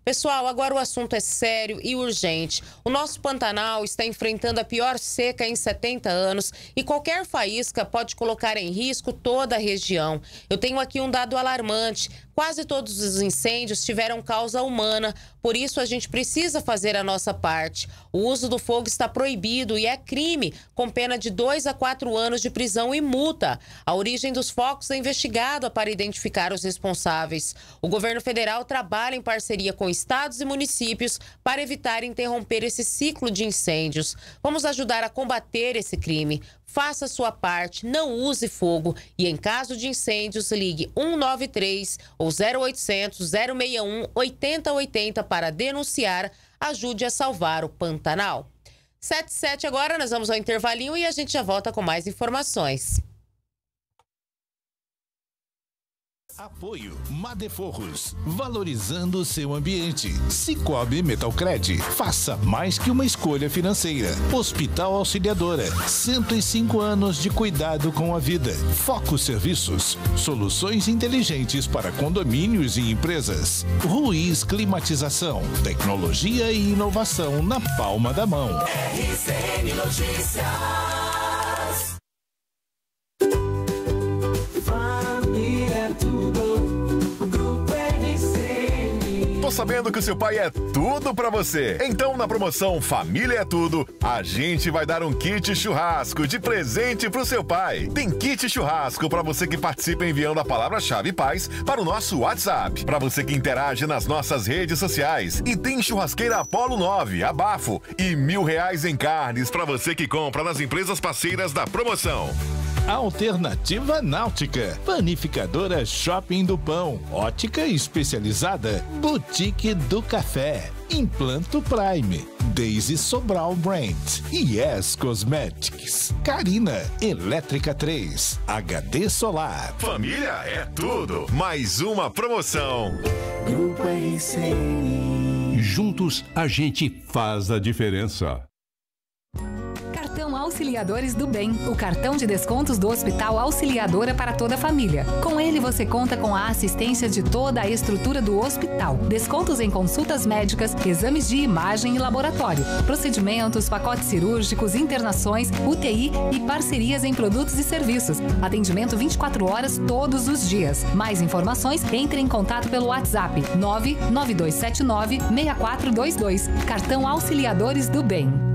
Pessoal, agora o assunto é sério e urgente. O nosso Pantanal está enfrentando a pior seca em 70 anos e qualquer faísca pode colocar em risco toda a região. Eu tenho aqui um dado alarmante. Quase todos os incêndios tiveram causa humana, por isso a gente precisa fazer a nossa parte. O uso do fogo está proibido e é crime, com pena de 2 a 4 anos de prisão e multa. A origem dos focos é investigada para identificar os responsáveis. O governo federal trabalha em parceria com estados e municípios para evitar interromper esse ciclo de incêndios. Vamos ajudar a combater esse crime faça sua parte, não use fogo e em caso de incêndios, ligue 193 ou 0800 061 8080 para denunciar. Ajude a salvar o Pantanal. 77 agora, nós vamos ao intervalinho e a gente já volta com mais informações. Apoio Madeforros, valorizando o seu ambiente. Cicobi Metalcred, faça mais que uma escolha financeira. Hospital Auxiliadora, 105 anos de cuidado com a vida. Foco Serviços, soluções inteligentes para condomínios e empresas. Ruiz Climatização, tecnologia e inovação na palma da mão. RCN Notícias. sabendo que o seu pai é tudo para você. Então, na promoção Família é Tudo, a gente vai dar um kit churrasco de presente pro seu pai. Tem kit churrasco para você que participa enviando a palavra-chave paz para o nosso WhatsApp, para você que interage nas nossas redes sociais. E tem churrasqueira Apollo 9, abafo e mil reais em carnes para você que compra nas empresas parceiras da promoção. Alternativa Náutica, Panificadora Shopping do Pão, Ótica Especializada, Boutique do Café, Implanto Prime, Daisy Sobral Brand, Yes Cosmetics, Carina, Elétrica 3, HD Solar. Família é tudo, mais uma promoção. Grupo Juntos a gente faz a diferença. Auxiliadores do Bem, o cartão de descontos do Hospital Auxiliadora para toda a família. Com ele você conta com a assistência de toda a estrutura do hospital. Descontos em consultas médicas, exames de imagem e laboratório, procedimentos, pacotes cirúrgicos, internações, UTI e parcerias em produtos e serviços. Atendimento 24 horas todos os dias. Mais informações, entre em contato pelo WhatsApp 99279 6422. Cartão Auxiliadores do Bem.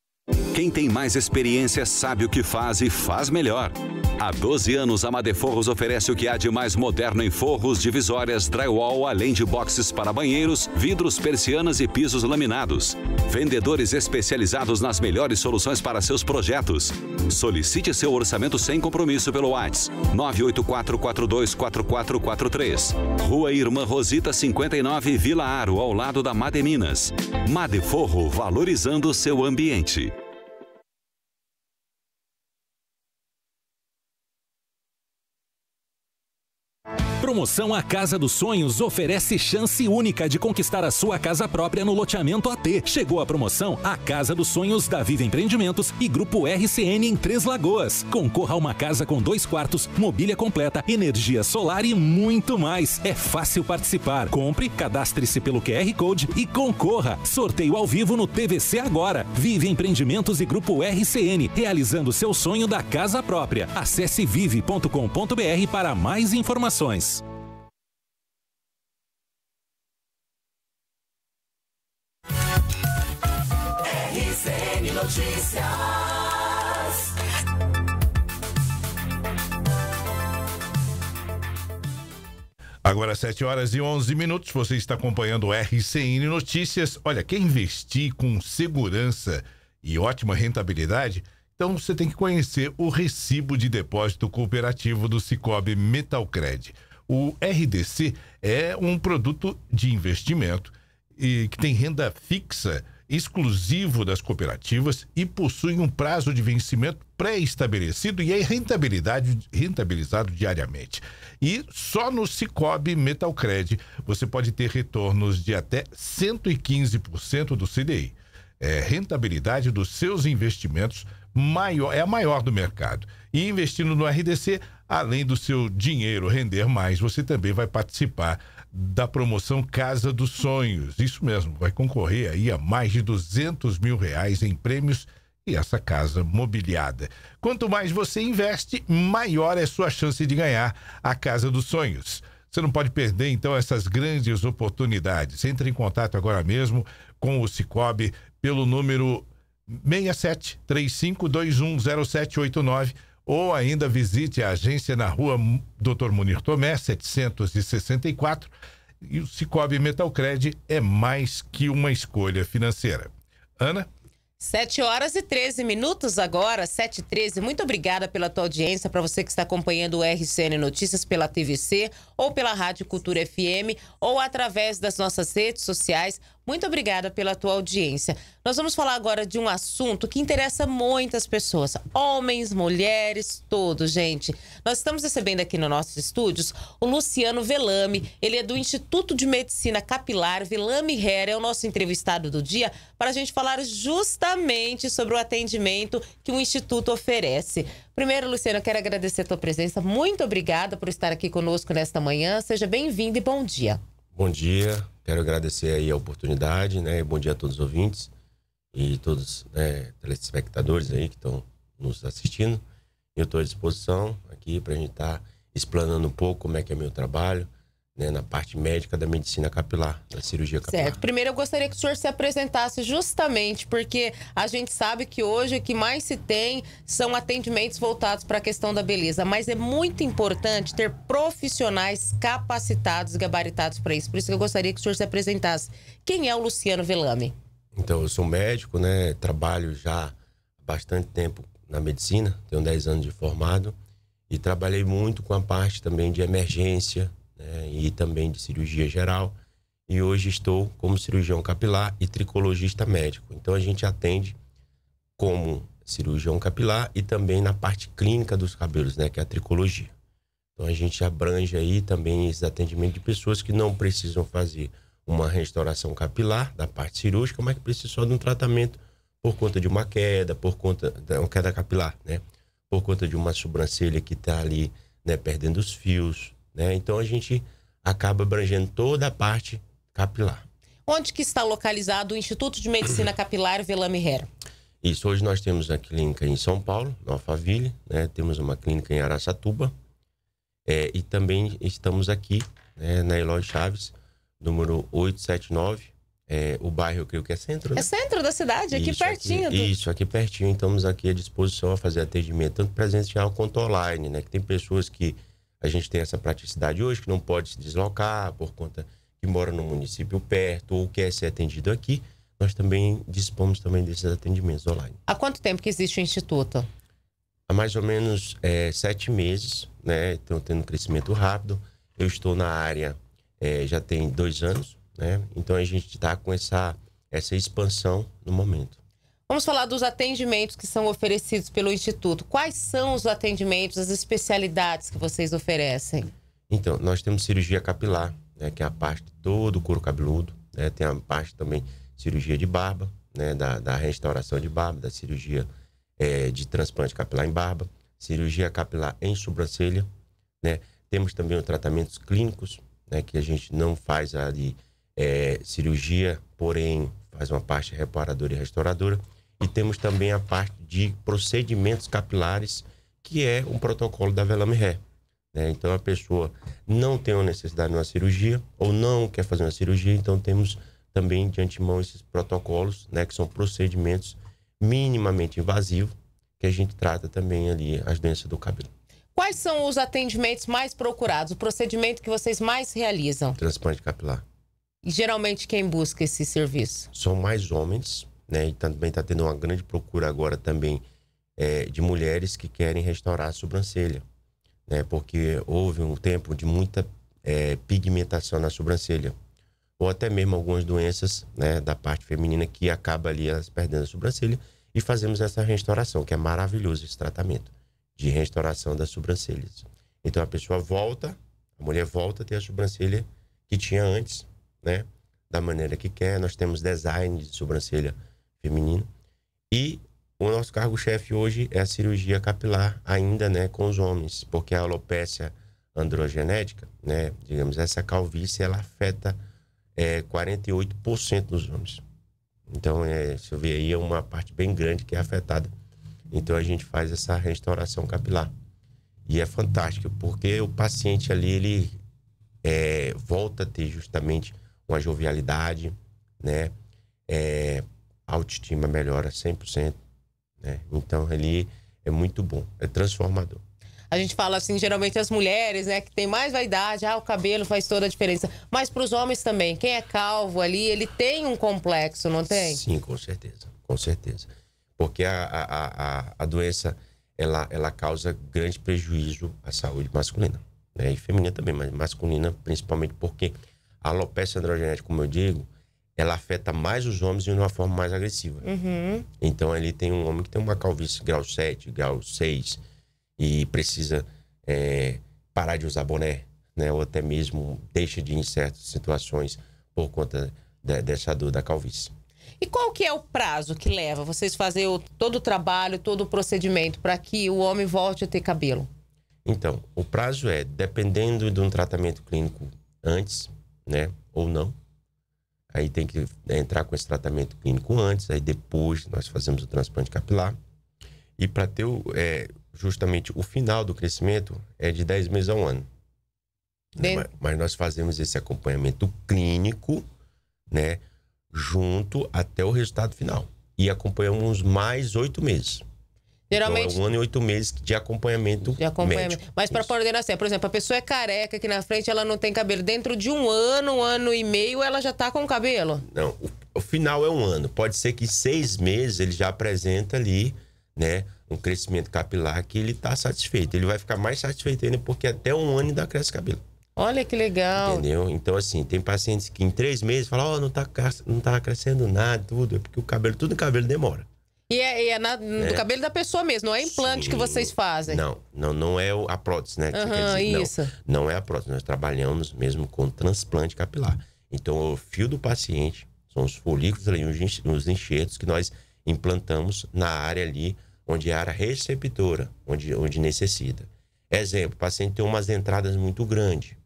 Quem tem mais experiência sabe o que faz e faz melhor. Há 12 anos, a Madeforros oferece o que há de mais moderno em forros, divisórias, drywall, além de boxes para banheiros, vidros, persianas e pisos laminados. Vendedores especializados nas melhores soluções para seus projetos. Solicite seu orçamento sem compromisso pelo WhatsApp 984424443. Rua Irmã Rosita 59, Vila Aro, ao lado da Mademinas. Madeforro, valorizando seu ambiente. promoção A Casa dos Sonhos oferece chance única de conquistar a sua casa própria no loteamento AT. Chegou a promoção A Casa dos Sonhos da Viva Empreendimentos e Grupo RCN em Três Lagoas. Concorra a uma casa com dois quartos, mobília completa, energia solar e muito mais. É fácil participar. Compre, cadastre-se pelo QR Code e concorra. Sorteio ao vivo no TVC agora. Vive Empreendimentos e Grupo RCN, realizando seu sonho da casa própria. Acesse vive.com.br para mais informações. Notícias. Agora, 7 horas e 11 minutos, você está acompanhando o RCN Notícias. Olha, quer investir com segurança e ótima rentabilidade? Então você tem que conhecer o recibo de depósito cooperativo do Cicobi Metalcred. O RDC é um produto de investimento e que tem renda fixa exclusivo das cooperativas e possui um prazo de vencimento pré-estabelecido e é rentabilidade, rentabilizado diariamente. E só no Cicobi Metalcred você pode ter retornos de até 115% do CDI. É, rentabilidade dos seus investimentos maior, é a maior do mercado. E investindo no RDC, além do seu dinheiro render mais, você também vai participar da promoção Casa dos Sonhos. Isso mesmo, vai concorrer aí a mais de 200 mil reais em prêmios e essa casa mobiliada. Quanto mais você investe, maior é sua chance de ganhar a Casa dos Sonhos. Você não pode perder, então, essas grandes oportunidades. Entre em contato agora mesmo com o Cicobi pelo número 6735210789 ou ainda visite a agência na rua Dr. Munir Tomé, 764. E o Cicobi Metalcred é mais que uma escolha financeira. Ana? 7 horas e 13 minutos agora, 7 e 13. Muito obrigada pela tua audiência, para você que está acompanhando o RCN Notícias pela TVC ou pela Rádio Cultura FM ou através das nossas redes sociais. Muito obrigada pela tua audiência. Nós vamos falar agora de um assunto que interessa muitas pessoas, homens, mulheres, todos, gente. Nós estamos recebendo aqui nos nossos estúdios o Luciano Velame. Ele é do Instituto de Medicina Capilar. Velame Hera é o nosso entrevistado do dia para a gente falar justamente sobre o atendimento que o Instituto oferece. Primeiro, Luciano, eu quero agradecer a tua presença. Muito obrigada por estar aqui conosco nesta manhã. Seja bem-vindo e bom dia. Bom dia, Quero agradecer aí a oportunidade, né? Bom dia a todos os ouvintes e todos né, telespectadores aí que estão nos assistindo. Eu estou à disposição aqui para a gente estar tá explanando um pouco como é que é meu trabalho, né, na parte médica da medicina capilar, da cirurgia capilar. Certo. Primeiro eu gostaria que o senhor se apresentasse justamente, porque a gente sabe que hoje o que mais se tem são atendimentos voltados para a questão da beleza, mas é muito importante ter profissionais capacitados, gabaritados para isso. Por isso que eu gostaria que o senhor se apresentasse. Quem é o Luciano Velame? Então, eu sou médico, né, trabalho já há bastante tempo na medicina, tenho 10 anos de formado e trabalhei muito com a parte também de emergência, né, e também de cirurgia geral. E hoje estou como cirurgião capilar e tricologista médico. Então a gente atende como cirurgião capilar e também na parte clínica dos cabelos, né, que é a tricologia. Então a gente abrange aí também esse atendimento de pessoas que não precisam fazer uma restauração capilar da parte cirúrgica, mas que precisam só de um tratamento por conta de uma queda, por conta de uma queda capilar, né? Por conta de uma sobrancelha que está ali, né, perdendo os fios, né? Então a gente acaba abrangendo toda a parte capilar. Onde que está localizado o Instituto de Medicina Capilar Velame Herr? Isso, hoje nós temos a clínica em São Paulo, na Alphaville, né? temos uma clínica em Araçatuba é, e também estamos aqui né, na Eloy Chaves, número 879, é, o bairro eu creio que é centro, é né? É centro da cidade, aqui isso, pertinho. Aqui, do... Isso, aqui pertinho, estamos aqui à disposição a fazer atendimento, tanto presencial quanto online, né? Que tem pessoas que a gente tem essa praticidade hoje que não pode se deslocar por conta que mora no município perto ou quer ser atendido aqui. Nós também dispomos também desses atendimentos online. Há quanto tempo que existe o Instituto? Há mais ou menos é, sete meses, né? Então, tendo um crescimento rápido. Eu estou na área é, já tem dois anos, né? Então, a gente está com essa, essa expansão no momento. Vamos falar dos atendimentos que são oferecidos pelo Instituto. Quais são os atendimentos, as especialidades que vocês oferecem? Então, nós temos cirurgia capilar, né, que é a parte de todo o couro cabeludo. Né, tem a parte também cirurgia de barba, né, da, da restauração de barba, da cirurgia é, de transplante capilar em barba, cirurgia capilar em sobrancelha. Né. Temos também os tratamentos clínicos, né, que a gente não faz ali é, cirurgia, porém faz uma parte reparadora e restauradora. E temos também a parte de procedimentos capilares, que é um protocolo da Velame Ré. Né? Então, a pessoa não tem uma necessidade de uma cirurgia ou não quer fazer uma cirurgia, então temos também de antemão esses protocolos, né, que são procedimentos minimamente invasivos, que a gente trata também ali as doenças do cabelo. Quais são os atendimentos mais procurados, o procedimento que vocês mais realizam? Transplante capilar. E geralmente quem busca esse serviço? São mais homens, né? E também está tendo uma grande procura agora também é, de mulheres que querem restaurar a sobrancelha, né? Porque houve um tempo de muita é, pigmentação na sobrancelha ou até mesmo algumas doenças né, da parte feminina que acaba ali elas perdendo a sobrancelha e fazemos essa restauração, que é maravilhoso esse tratamento de restauração das sobrancelhas. Então a pessoa volta, a mulher volta a ter a sobrancelha que tinha antes, né? Da maneira que quer. Nós temos design de sobrancelha feminino. E o nosso cargo-chefe hoje é a cirurgia capilar, ainda né, com os homens, porque a alopecia androgenética, né, digamos, essa calvície, ela afeta é, 48% dos homens. Então, é, se eu ver aí, é uma parte bem grande que é afetada. Então, a gente faz essa restauração capilar. E é fantástico, porque o paciente ali, ele é, volta a ter justamente uma jovialidade, né? É, a autoestima melhora 100%. Né? Então, ele é muito bom, é transformador. A gente fala assim, geralmente as mulheres, né, que tem mais vaidade, ah, o cabelo faz toda a diferença. Mas para os homens também, quem é calvo ali, ele tem um complexo, não tem? Sim, com certeza, com certeza. Porque a, a, a, a doença, ela, ela causa grande prejuízo à saúde masculina, né, e feminina também, mas masculina principalmente porque a alopecia androgenética, como eu digo, ela afeta mais os homens de uma forma mais agressiva. Uhum. Então, ali tem um homem que tem uma calvície grau 7, grau 6, e precisa é, parar de usar boné, né? ou até mesmo deixa de ir em certas situações por conta de, dessa dor da calvície. E qual que é o prazo que leva vocês fazer o, todo o trabalho, todo o procedimento para que o homem volte a ter cabelo? Então, o prazo é, dependendo de um tratamento clínico antes, né, ou não, Aí tem que né, entrar com esse tratamento clínico antes, aí depois nós fazemos o transplante capilar. E para ter é, justamente o final do crescimento é de 10 meses a um ano. Né, Bem... Mas, mas nós fazemos esse acompanhamento clínico, né? Junto até o resultado final. E acompanhamos mais oito meses. Geralmente. Então, é um ano e oito meses de acompanhamento. De acompanhamento. Médico. Mas para coordenação, por exemplo, a pessoa é careca aqui na frente, ela não tem cabelo. Dentro de um ano, um ano e meio, ela já tá com cabelo? Não, o, o final é um ano. Pode ser que seis meses ele já apresenta ali, né? Um crescimento capilar que ele tá satisfeito. Ele vai ficar mais satisfeito ainda porque até um ano ainda cresce cabelo. Olha que legal. Entendeu? Então, assim, tem pacientes que em três meses falam, ó, oh, não, tá, não tá crescendo nada, tudo. É porque o cabelo, tudo o cabelo demora. E é, é na, é. cabelo da pessoa mesmo, não é implante Sim. que vocês fazem. Não, não, não é a prótese, né? Uhum, dizer, isso. Não, não é a prótese. Nós trabalhamos mesmo com transplante capilar. Então, o fio do paciente são os folículos ali, os enxertos que nós implantamos na área ali, onde é a área receptora, onde, onde necessita. Exemplo, o paciente tem umas entradas muito grandes,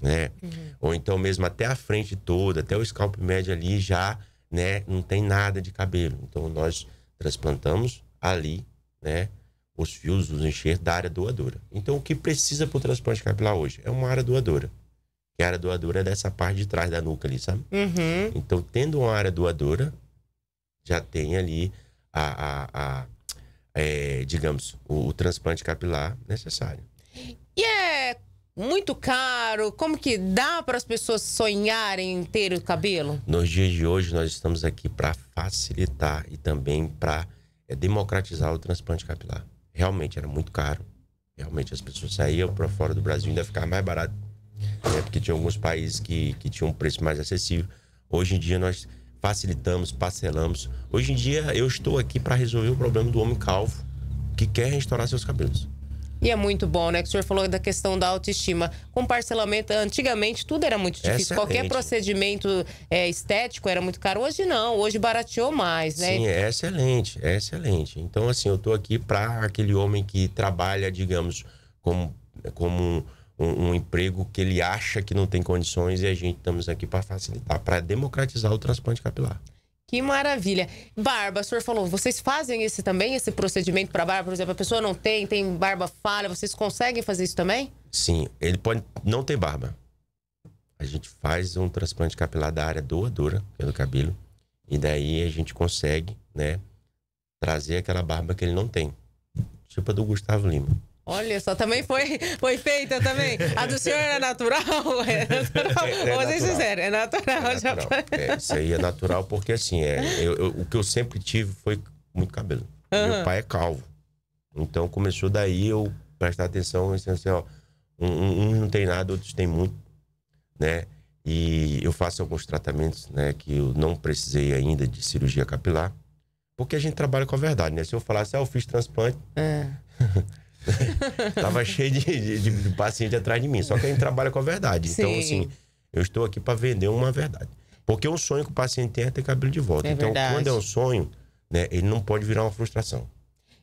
né? Uhum. Ou então mesmo até a frente toda, até o scalp médio ali já, né? Não tem nada de cabelo. Então, nós transplantamos ali, né? Os fios, os enxertos da área doadora. Então, o que precisa para o transplante capilar hoje? É uma área doadora. Que a área doadora é dessa parte de trás da nuca ali, sabe? Uhum. Então, tendo uma área doadora, já tem ali a, a, a é, digamos, o, o transplante capilar necessário. E é muito caro? Como que dá para as pessoas sonharem em ter o cabelo? Nos dias de hoje, nós estamos aqui para facilitar e também para é, eh, democratizar o transplante capilar. Realmente era muito caro. Realmente as pessoas saíam para fora do Brasil ainda ficava mais barato. Né? Porque tinha alguns países que, que tinham um preço mais acessível. Hoje em dia nós facilitamos, parcelamos. Hoje em dia eu estou aqui para resolver o problema do homem calvo que quer restaurar seus cabelos. E é muito bom, né? Que o senhor falou da questão da autoestima. Com parcelamento, antigamente tudo era muito difícil. Excelente. Qualquer procedimento é, estético era muito caro. Hoje não, hoje barateou mais, né? Sim, é excelente, é excelente. Então, assim, eu tô aqui para aquele homem que trabalha, digamos, como, como um, um, emprego que ele acha que não tem condições e a gente estamos aqui para facilitar, para democratizar o transplante capilar. Que maravilha. Barba, o senhor falou, vocês fazem esse também, esse procedimento para barba? Por exemplo, a pessoa não tem, tem barba falha, vocês conseguem fazer isso também? Sim, ele pode não ter barba. A gente faz um transplante capilar da área doadora pelo é cabelo e daí a gente consegue, né, trazer aquela barba que ele não tem. Tipo a do Gustavo Lima. Olha só, também foi, foi feita também. A do senhor é natural? É natural. É, é Vocês é natural. É natural. É, isso aí é natural porque, assim, é, eu, eu, o que eu sempre tive foi muito cabelo. Uhum. Meu pai é calvo. Então, começou daí eu prestar atenção, assim, assim ó, um, um, não tem nada, outros tem muito, né? E eu faço alguns tratamentos, né, que eu não precisei ainda de cirurgia capilar. Porque a gente trabalha com a verdade, né? Se eu falasse, ah, eu fiz transplante... É. Tava cheio de, de, de, paciente atrás de mim. Só que a gente trabalha com a verdade. Então, Sim. Então, assim, eu estou aqui para vender uma verdade. Porque um sonho que o paciente tem é ter cabelo de volta. É então, verdade. quando é um sonho, né, ele não pode virar uma frustração.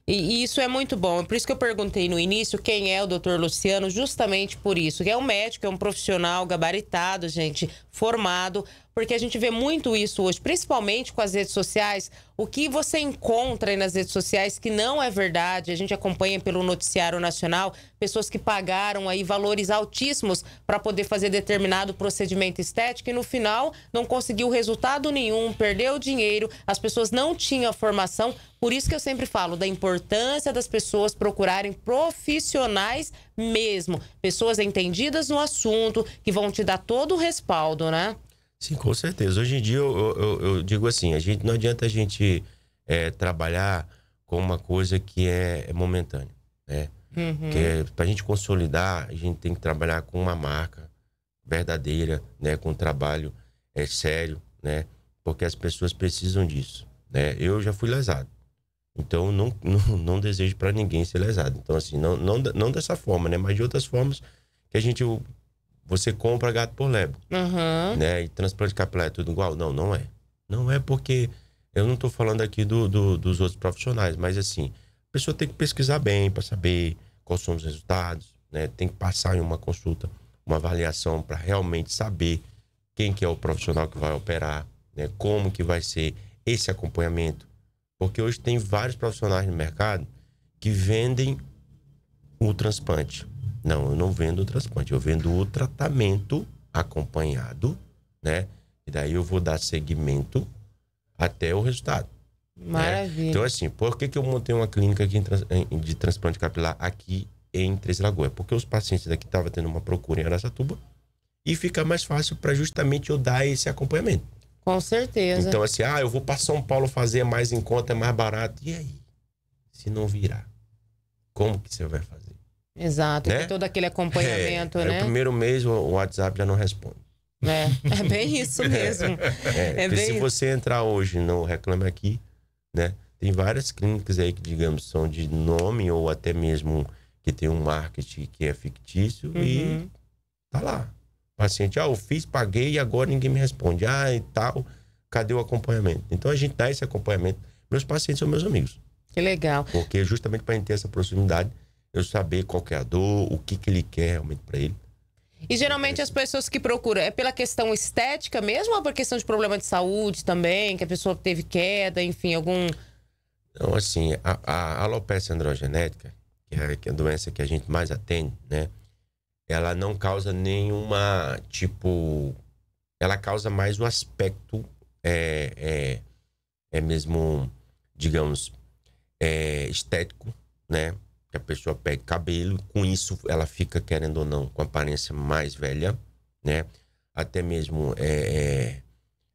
E, isso é muito bom. É por isso que eu perguntei no início quem é o doutor Luciano, justamente por isso. Que é um médico, é um profissional gabaritado, gente, formado porque a gente vê muito isso hoje, principalmente com as redes sociais. O que você encontra aí nas redes sociais que não é verdade, a gente acompanha pelo noticiário nacional pessoas que pagaram aí valores altíssimos para poder fazer determinado procedimento estético e no final não conseguiu resultado nenhum, perdeu dinheiro, as pessoas não tinham a formação. Por isso que eu sempre falo da importância das pessoas procurarem profissionais mesmo, pessoas entendidas no assunto que vão te dar todo o respaldo, né? Sim, com certeza. Hoje em dia eu, eu, eu digo assim, a gente não adianta a gente é, trabalhar com uma coisa que é, é momentânea, né? Uhum. é, para a gente consolidar, a gente tem que trabalhar com uma marca verdadeira, né? Com um trabalho é, sério, né? Porque as pessoas precisam disso, né? Eu já fui lesado, então não não, não desejo para ninguém ser lesado. Então assim, não, não não dessa forma, né? Mas de outras formas que a gente você compra gato por lebo, uhum. né? E transplante capilar é tudo igual? Não, não é. Não é porque eu não estou falando aqui do, do, dos outros profissionais, mas assim, a pessoa tem que pesquisar bem para saber quais são os resultados, né? Tem que passar em uma consulta, uma avaliação para realmente saber quem que é o profissional que vai operar, né? Como que vai ser esse acompanhamento, porque hoje tem vários profissionais no mercado que vendem o transplante não, eu não vendo o transplante, eu vendo o tratamento acompanhado, né? E daí eu vou dar seguimento até o resultado. Né? Maravilha. Né? Então, assim, por que, que eu montei uma clínica aqui em, de transplante capilar aqui em Três Lagoas? Porque os pacientes daqui estavam tendo uma procura em Aracatuba e fica mais fácil para justamente eu dar esse acompanhamento. Com certeza. Então, assim, ah, eu vou para São Paulo fazer mais em conta, é mais barato. E aí? Se não virar, como que você vai fazer? Exato, né? tem todo aquele acompanhamento, é, é né? No primeiro mês o WhatsApp já não responde. É, é bem isso é. mesmo. É, é bem... Se você entrar hoje no Reclame Aqui, né? Tem várias clínicas aí que, digamos, são de nome ou até mesmo que tem um marketing que é fictício uhum. e tá lá. O paciente, ah, eu fiz, paguei e agora ninguém me responde. Ah, e tal, cadê o acompanhamento? Então a gente dá esse acompanhamento. Meus pacientes são meus amigos. Que legal. Porque justamente para ter essa proximidade eu saber qual é a dor, o que, que ele quer realmente para ele. E geralmente as pessoas que procuram é pela questão estética mesmo ou por questão de problema de saúde também, que a pessoa teve queda, enfim, algum. então assim, a, a alopecia androgenética, que é a é doença que a gente mais atende, né? Ela não causa nenhuma, tipo. Ela causa mais o aspecto, é, é, é mesmo, digamos, é, estético, né? que a pessoa pega cabelo, com isso ela fica, querendo ou não, com aparência mais velha, né? Até mesmo é, é,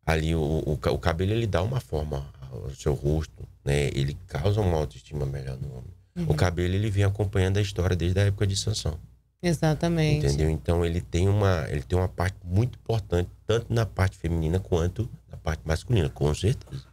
ali o, o, o, cabelo ele dá uma forma ao seu rosto, né? Ele causa uma autoestima melhor no homem. Uhum. O cabelo ele vem acompanhando a história desde a época de Sansão. Exatamente. Entendeu? Então ele tem uma, ele tem uma parte muito importante, tanto na parte feminina quanto na parte masculina, com certeza.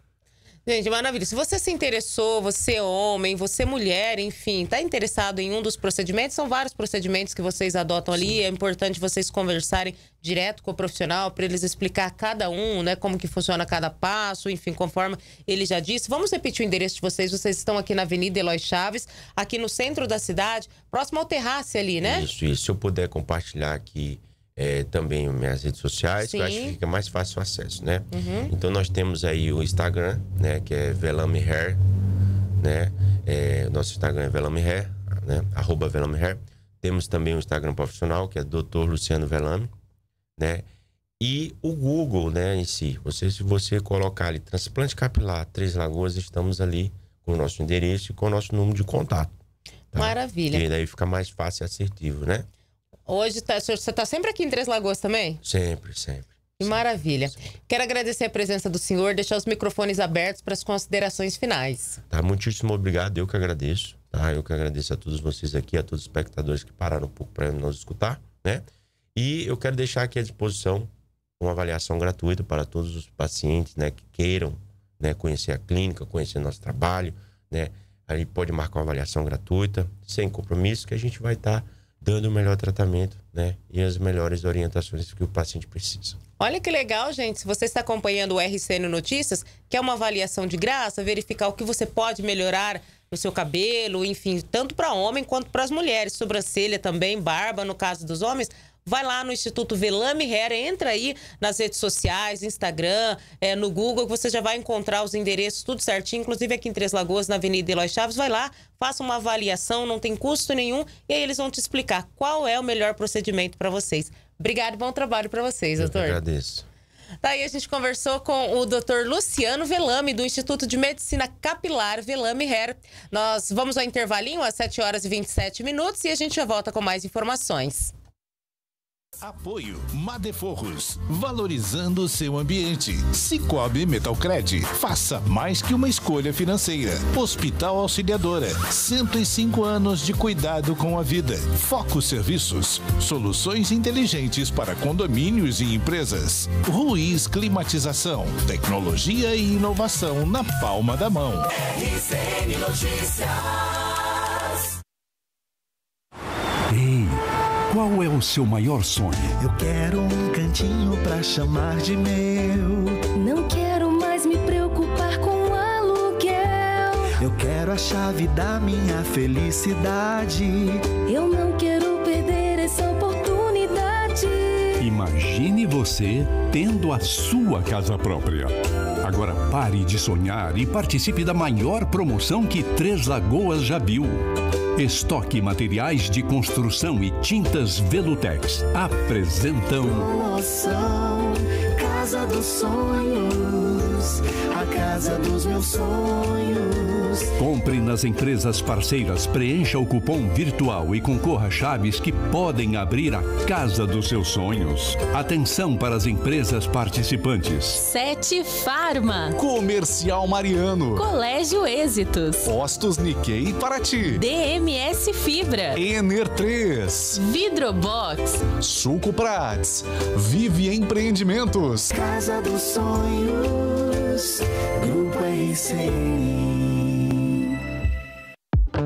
Gente, maravilha. Se você se interessou, você é homem, você é mulher, enfim, tá interessado em um dos procedimentos, são vários procedimentos que vocês adotam ali. Sim. É importante vocês conversarem direto com o profissional para eles explicar cada um, né, como que funciona cada passo, enfim, conforme ele já disse. Vamos repetir o endereço de vocês. Vocês estão aqui na Avenida Eloy Chaves, aqui no centro da cidade, próximo ao terraço ali, né? Isso, isso. Se eu puder compartilhar aqui é, também minhas redes sociais, Sim. que eu acho que fica mais fácil o acesso, né? Uhum. Então nós temos aí o Instagram, né? Que é Velame Hair, né? É, nosso Instagram é Velame Hair, né? Arroba Velame Hair. Temos também o um Instagram profissional, que é Dr. Luciano Velame, né? E o Google, né, em si. Você, se você colocar ali transplante capilar, Três Lagoas, estamos ali com o nosso endereço e com o nosso número de contato. Tá? Maravilha. E daí fica mais fácil e assertivo, né? Hoje tá, você está sempre aqui em Três Lagoas também? Sempre, sempre. Que maravilha. Sempre. Quero agradecer a presença do senhor, deixar os microfones abertos para as considerações finais. Tá, muitíssimo obrigado, eu que agradeço. Tá? Eu que agradeço a todos vocês aqui, a todos os espectadores que pararam um pouco para nos escutar, né? E eu quero deixar aqui à disposição uma avaliação gratuita para todos os pacientes, né, que queiram, né, conhecer a clínica, conhecer nosso trabalho, né? Aí pode marcar uma avaliação gratuita, sem compromisso, que a gente vai estar tá dando o melhor tratamento né, e as melhores orientações que o paciente precisa. Olha que legal, gente. Se você está acompanhando o RCN Notícias, que é uma avaliação de graça, verificar o que você pode melhorar no seu cabelo, enfim, tanto para homem quanto para as mulheres, sobrancelha também, barba, no caso dos homens, vai lá no Instituto Velame Hair, entra aí nas redes sociais, Instagram, é, no Google, que você já vai encontrar os endereços, tudo certinho, inclusive aqui em Três Lagoas, na Avenida Eloy Chaves, vai lá, faça uma avaliação, não tem custo nenhum, e aí eles vão te explicar qual é o melhor procedimento para vocês. Obrigado, bom trabalho para vocês, doutor. Eu agradeço. Daí tá a gente conversou com o Dr. Luciano Velame, do Instituto de Medicina Capilar Velame Hair. Nós vamos ao intervalinho às 7 horas e 27 minutos e a gente já volta com mais informações. Apoio Madeforros, valorizando o seu ambiente. Cicobi Metalcred, faça mais que uma escolha financeira. Hospital Auxiliadora, 105 anos de cuidado com a vida. Foco Serviços, soluções inteligentes para condomínios e empresas. Ruiz Climatização, tecnologia e inovação na palma da mão. RCN Notícias. Ei. Qual é o seu maior sonho? Eu quero um cantinho para chamar de meu. Não quero mais me preocupar com aluguel. Eu quero a chave da minha felicidade. Eu não quero perder essa oportunidade. Imagine você tendo a sua casa própria. Agora pare de sonhar e participe da maior promoção que Três Lagoas já viu. Estoque Materiais de Construção e Tintas Velutex apresentam. Promoção Casa dos Sonhos a casa dos meus sonhos. Compre nas empresas parceiras, preencha o cupom virtual e concorra a chaves que podem abrir a casa dos seus sonhos. Atenção para as empresas participantes: Sete Farma, Comercial Mariano, Colégio Êxitos, Postos Nikkei Paraty, DMS Fibra, Ener 3, Vidrobox, Suco Prats, Vive Empreendimentos, Casa dos Sonhos. Just the way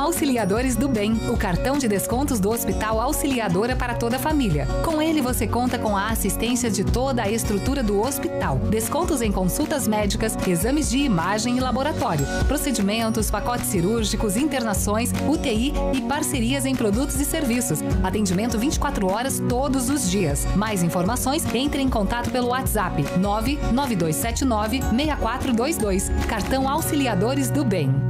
Auxiliadores do Bem, o cartão de descontos do Hospital Auxiliadora para toda a família. Com ele você conta com a assistência de toda a estrutura do hospital, descontos em consultas médicas, exames de imagem e laboratório, procedimentos, pacotes cirúrgicos, internações, UTI e parcerias em produtos e serviços. Atendimento 24 horas todos os dias. Mais informações, entre em contato pelo WhatsApp 99279 6422. Cartão Auxiliadores do Bem.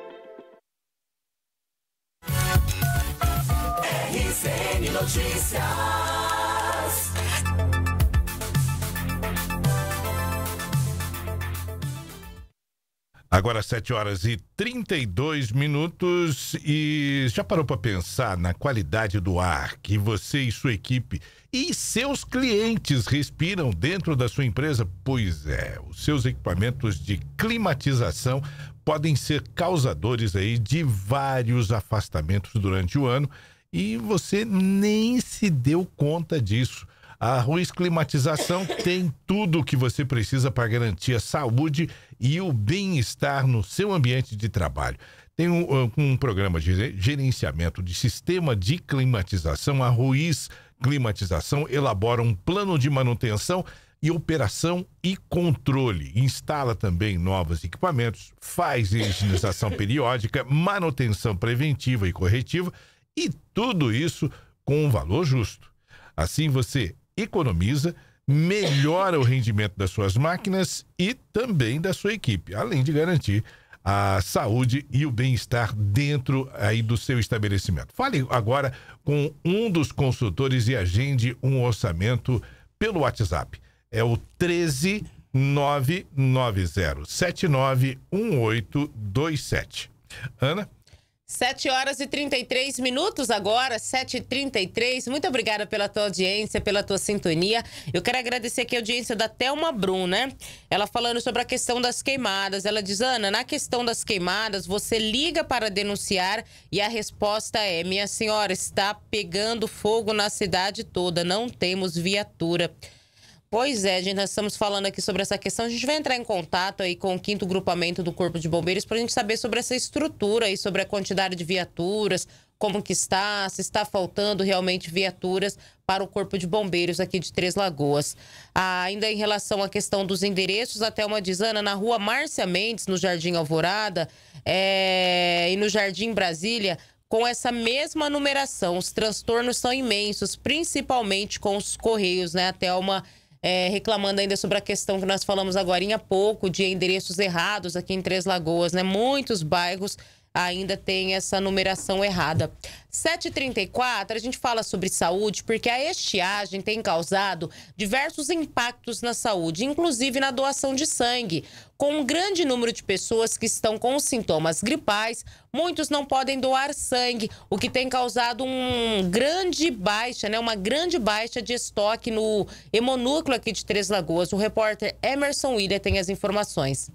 Agora 7 horas e 32 minutos e já parou para pensar na qualidade do ar que você e sua equipe e seus clientes respiram dentro da sua empresa? Pois é, os seus equipamentos de climatização podem ser causadores aí de vários afastamentos durante o ano e você nem se deu conta disso. A Ruiz Climatização tem tudo o que você precisa para garantir a saúde e o bem-estar no seu ambiente de trabalho. Tem um, ah, um, programa de gerenciamento de sistema de climatização. A Ruiz Climatização elabora um plano de manutenção e operação e controle. Instala também novos equipamentos, faz higienização periódica, manutenção preventiva e corretiva e tudo isso com um valor justo. Assim você economiza melhora o rendimento das suas máquinas e também da sua equipe, além de garantir a saúde e o bem-estar dentro aí do seu estabelecimento. Fale agora com um dos consultores e agende um orçamento pelo WhatsApp. É o 13 990791827. Ana 7 horas e 33 minutos agora, 7h33. Muito obrigada pela tua audiência, pela tua sintonia. Eu quero agradecer aqui a audiência da Thelma Brum, né? Ela falando sobre a questão das queimadas. Ela diz, Ana, na questão das queimadas, você liga para denunciar e a resposta é, minha senhora, está pegando fogo na cidade toda, não temos viatura. Pois é, gente, nós estamos falando aqui sobre essa questão. A gente vai entrar em contato aí com o quinto grupamento do Corpo de Bombeiros para a gente saber sobre essa estrutura e sobre a quantidade de viaturas, como que está, se está faltando realmente viaturas para o Corpo de Bombeiros aqui de Três Lagoas. Ah, ainda em relação à questão dos endereços, até uma dizana na rua Márcia Mendes, no Jardim Alvorada, é... e no Jardim Brasília, com essa mesma numeração. Os transtornos são imensos, principalmente com os correios, né? Até uma é, reclamando ainda sobre a questão que nós falamos agora há pouco de endereços errados aqui em Três Lagoas, né? Muitos bairros ainda tem essa numeração errada. 7h34, a gente fala sobre saúde porque a estiagem tem causado diversos impactos na saúde, inclusive na doação de sangue. Com um grande número de pessoas que estão com sintomas gripais, muitos não podem doar sangue, o que tem causado um grande baixa, né? Uma grande baixa de estoque no hemonúcleo aqui de Três Lagoas. O repórter Emerson William tem as informações.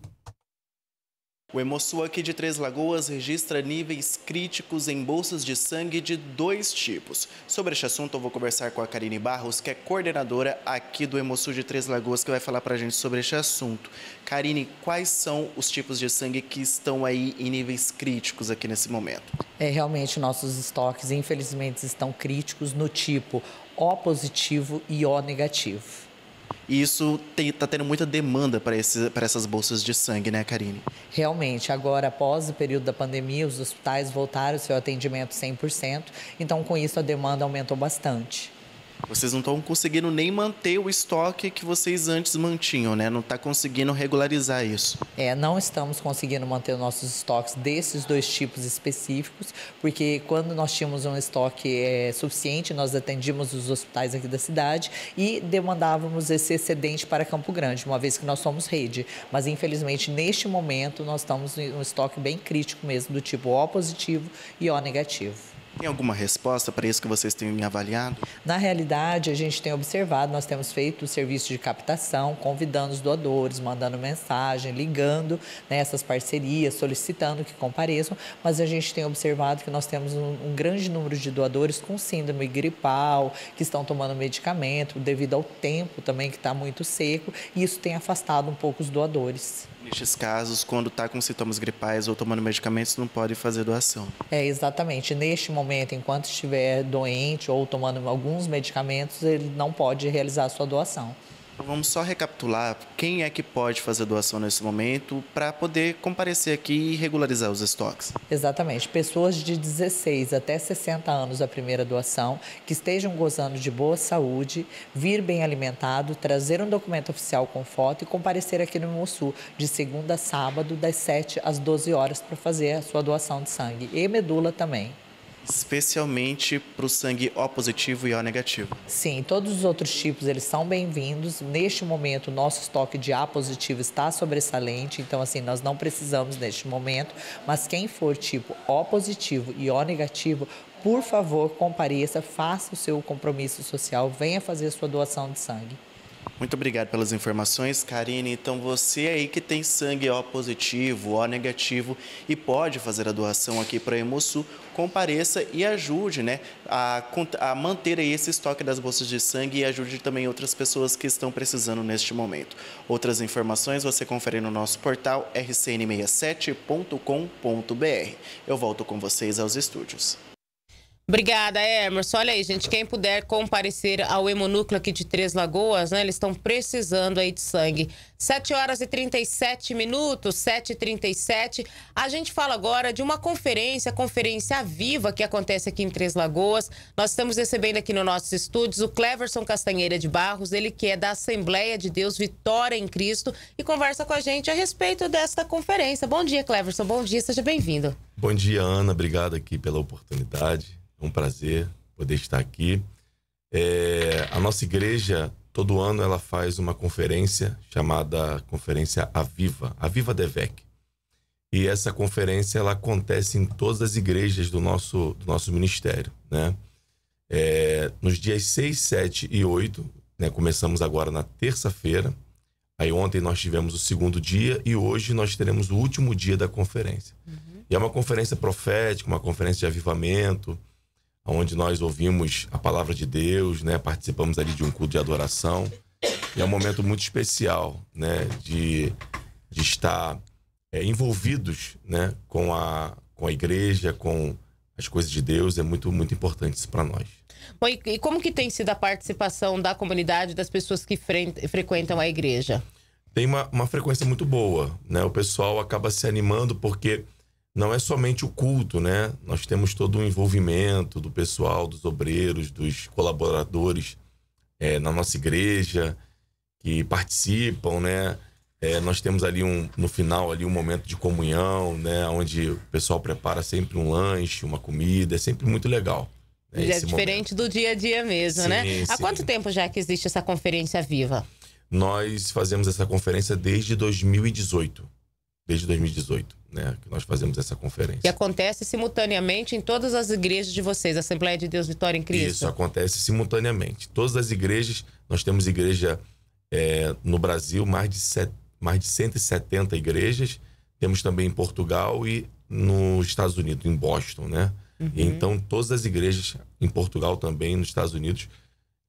O aqui de Três Lagoas registra níveis críticos em bolsas de sangue de dois tipos. Sobre este assunto, eu vou conversar com a Karine Barros, que é coordenadora aqui do Emoçu de Três Lagoas, que vai falar para a gente sobre este assunto. Karine, quais são os tipos de sangue que estão aí em níveis críticos aqui nesse momento? É, realmente, nossos estoques, infelizmente, estão críticos no tipo O positivo e O negativo. E isso está tendo muita demanda para essas bolsas de sangue, né, Karine? Realmente, agora, após o período da pandemia, os hospitais voltaram ao seu atendimento 100%, então com isso a demanda aumentou bastante. Vocês não estão conseguindo nem manter o estoque que vocês antes mantinham, né? Não está conseguindo regularizar isso. É, não estamos conseguindo manter nossos estoques desses dois tipos específicos, porque quando nós tínhamos um estoque é, suficiente, nós atendíamos os hospitais aqui da cidade e demandávamos esse excedente para Campo Grande, uma vez que nós somos rede. Mas, infelizmente, neste momento, nós estamos em um estoque bem crítico mesmo, do tipo O positivo e O negativo. Tem alguma resposta para isso que vocês têm me avaliado? Na realidade, a gente tem observado, nós temos feito o serviço de captação, convidando os doadores, mandando mensagem, ligando nessas né, parcerias, solicitando que compareçam, mas a gente tem observado que nós temos um, um grande número de doadores com síndrome gripal, que estão tomando medicamento devido ao tempo também que está muito seco, e isso tem afastado um pouco os doadores. Nestes casos, quando está com sintomas gripais ou tomando medicamentos, não pode fazer doação. É, exatamente. Neste momento, enquanto estiver doente ou tomando alguns medicamentos, ele não pode realizar a sua doação. Vamos só recapitular quem é que pode fazer doação nesse momento para poder comparecer aqui e regularizar os estoques. Exatamente. Pessoas de 16 até 60 anos a primeira doação, que estejam gozando de boa saúde, vir bem alimentado, trazer um documento oficial com foto e comparecer aqui no Mosul de segunda a sábado, das 7 às 12 horas, para fazer a sua doação de sangue e medula também especialmente para o sangue O positivo e O negativo. Sim, todos os outros tipos eles são bem-vindos. Neste momento, nosso estoque de A positivo está sobressalente, então assim nós não precisamos neste momento. Mas quem for tipo O positivo e O negativo por favor, compareça, faça o seu compromisso social, venha fazer a sua doação de sangue. Muito obrigado pelas informações, Karine. Então, você aí que tem sangue O positivo, O negativo e pode fazer a doação aqui para a Hemosul, compareça e ajude né, a, a manter aí esse estoque das bolsas de sangue e ajude também outras pessoas que estão precisando neste momento. Outras informações você confere no nosso portal rcn67.com.br. Eu volto com vocês aos estúdios. Obrigada, Emerson. Olha aí, gente, quem puder comparecer ao hemonúcleo aqui de Três Lagoas, né? Eles estão precisando aí de sangue. 7 horas e 37 minutos, 7 e 37. A gente fala agora de uma conferência, conferência viva que acontece aqui em Três Lagoas. Nós estamos recebendo aqui nos nossos estúdios o Cleverson Castanheira de Barros, ele que é da Assembleia de Deus Vitória em Cristo e conversa com a gente a respeito desta conferência. Bom dia, Cleverson. Bom dia, seja bem-vindo. Bom dia, Ana. Obrigado aqui pela oportunidade é um prazer poder estar aqui. É, a nossa igreja, todo ano, ela faz uma conferência chamada Conferência Aviva, Aviva Devec. E essa conferência ela acontece em todas as igrejas do nosso, do nosso ministério. Né? É, nos dias 6, 7 e 8, né, começamos agora na terça-feira. Aí ontem nós tivemos o segundo dia e hoje nós teremos o último dia da conferência. Uhum. E é uma conferência profética, uma conferência de avivamento, onde nós ouvimos a palavra de Deus, né? Participamos ali de um culto de adoração. E é um momento muito especial, né? De, de estar é, envolvidos, né? Com a, com a igreja, com as coisas de Deus. É muito, muito importante isso para nós. Bom, e, como que tem sido a participação da comunidade, das pessoas que fre frequentam a igreja? Tem uma, uma frequência muito boa, né? O pessoal acaba se animando porque não é somente o culto, né? Nós temos todo o envolvimento do pessoal, dos obreiros, dos colaboradores é, na nossa igreja que participam, né? É, nós temos ali um, no final ali um momento de comunhão, né? Onde o pessoal prepara sempre um lanche, uma comida, é sempre muito legal. Né? É diferente momento. do dia a dia mesmo, sim, né? Sim. Há quanto tempo já que existe essa conferência viva? Nós fazemos essa conferência desde 2018. Desde 2018 né, que nós fazemos essa conferência. E acontece simultaneamente em todas as igrejas de vocês, Assembleia de Deus Vitória em Cristo? Isso, acontece simultaneamente. Todas as igrejas, nós temos igreja é, no Brasil, mais de, set, mais de 170 igrejas, temos também em Portugal e nos Estados Unidos, em Boston, né? Uhum. Então, todas as igrejas em Portugal também, nos Estados Unidos,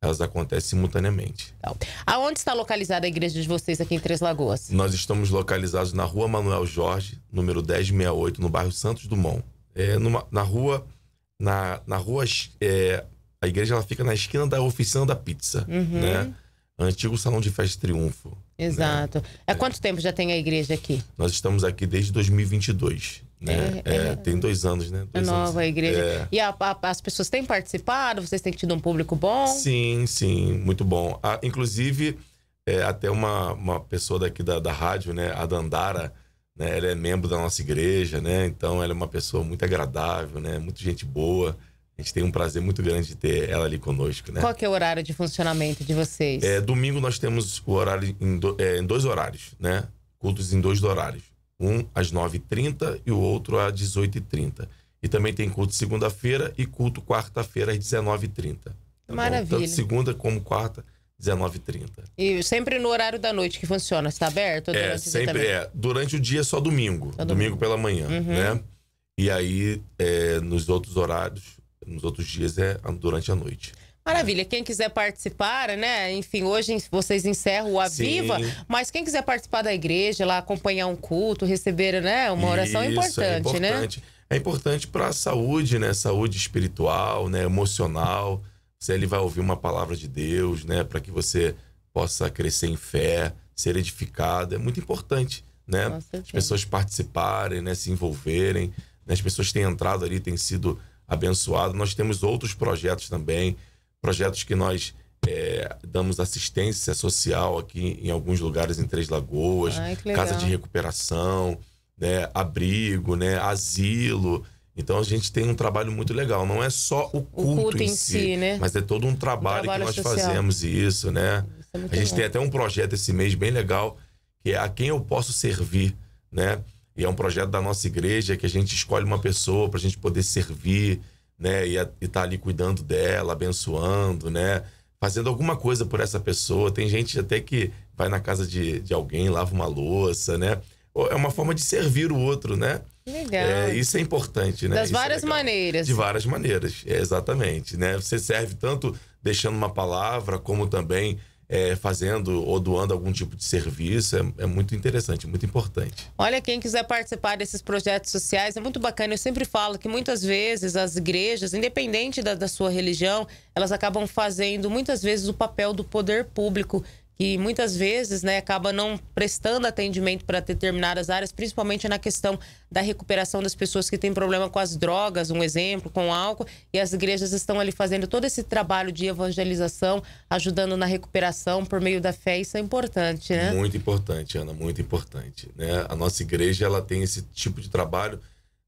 elas acontecem simultaneamente. Então, aonde está localizada a igreja de vocês aqui em Três Lagoas? Nós estamos localizados na rua Manuel Jorge, número 1068, no bairro Santos Dumont. É, numa, na rua. Na, na rua. É, a igreja ela fica na esquina da oficina da pizza, uhum. né? Antigo Salão de Festa Triunfo. Né? Exato. Né? Há quanto tempo já tem a igreja aqui? Nós estamos aqui desde 2022. Né? É, é, é, tem dois anos, né? Dois nova anos. igreja. É. E a, a, as pessoas têm participado? Vocês têm tido um público bom? Sim, sim, muito bom. Ah, inclusive, é, até uma, uma pessoa daqui da, da rádio, né? A Dandara, né? ela é membro da nossa igreja, né? Então, ela é uma pessoa muito agradável, né? Muito gente boa. A gente tem um prazer muito grande de ter ela ali conosco, né? Qual que é o horário de funcionamento de vocês? É, domingo nós temos o horário em, do, é, em dois horários, né? Cultos em dois horários um às 9h30 e o outro às 18h30. E também tem culto segunda-feira e culto quarta-feira às 19h30. Tá Maravilha. Bom? Tanto segunda como quarta, 19h30. E sempre no horário da noite que funciona, está aberto? É, sempre é. Durante o dia é só domingo. Só domingo. domingo. pela manhã, uhum. né? E aí, é, nos outros horários, nos outros dias é durante a noite. Maravilha. Quem quiser participar, né? Enfim, hoje vocês encerram o Aviva, Sim. mas quem quiser participar da igreja, lá acompanhar um culto, receber, né, uma oração é Isso, é né? importante, é importante, né? É importante para a saúde, né? Saúde espiritual, né, emocional. Você ele vai ouvir uma palavra de Deus, né, para que você possa crescer em fé, ser edificado. É muito importante, né? As pessoas participarem, né, se envolverem, né? as pessoas têm entrado ali, têm sido abençoadas. Nós temos outros projetos também projetos que nós é, damos assistência social aqui em alguns lugares em Três Lagoas, Ai, casa de recuperação, né, abrigo, né, asilo. Então a gente tem um trabalho muito legal. Não é só o culto, o culto em, em, si, si né? mas é todo um trabalho, um trabalho que nós social. fazemos isso, né? Isso é a gente bom. tem até um projeto esse mês bem legal que é a quem eu posso servir, né? E é um projeto da nossa igreja que a gente escolhe uma pessoa para a gente poder servir né? E, estar tá ali cuidando dela, abençoando, né? Fazendo alguma coisa por essa pessoa. Tem gente até que vai na casa de, de alguém, lava uma louça, né? É uma forma de servir o outro, né? Legal. É, isso é importante, né? Das isso é várias é maneiras. De várias maneiras, é, exatamente. Né? Você serve tanto deixando uma palavra, como também é, fazendo ou doando algum tipo de serviço. É, é muito interessante, muito importante. Olha, quem quiser participar desses projetos sociais, é muito bacana. Eu sempre falo que muitas vezes as igrejas, independente da, da sua religião, elas acabam fazendo muitas vezes o papel do poder público que muitas vezes né, acaba não prestando atendimento para determinadas áreas, principalmente na questão da recuperação das pessoas que têm problema com as drogas, um exemplo, com álcool, e as igrejas estão ali fazendo todo esse trabalho de evangelização, ajudando na recuperação por meio da fé, isso é importante, né? Muito importante, Ana, muito importante. Né? A nossa igreja ela tem esse tipo de trabalho,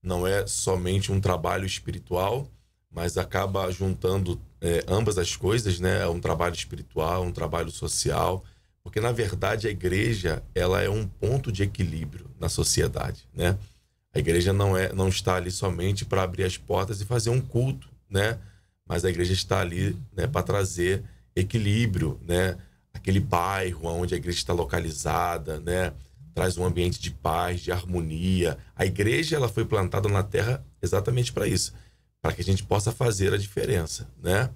não é somente um trabalho espiritual, mas acaba juntando é, ambas as coisas, né? É um trabalho espiritual, um trabalho social, porque na verdade a igreja ela é um ponto de equilíbrio na sociedade, né? A igreja não é, não está ali somente para abrir as portas e fazer um culto, né? Mas a igreja está ali, né, para trazer equilíbrio, né? Aquele bairro onde a igreja está localizada, né? Traz um ambiente de paz, de harmonia. A igreja ela foi plantada na terra exatamente para isso para que a gente possa fazer a diferença, né?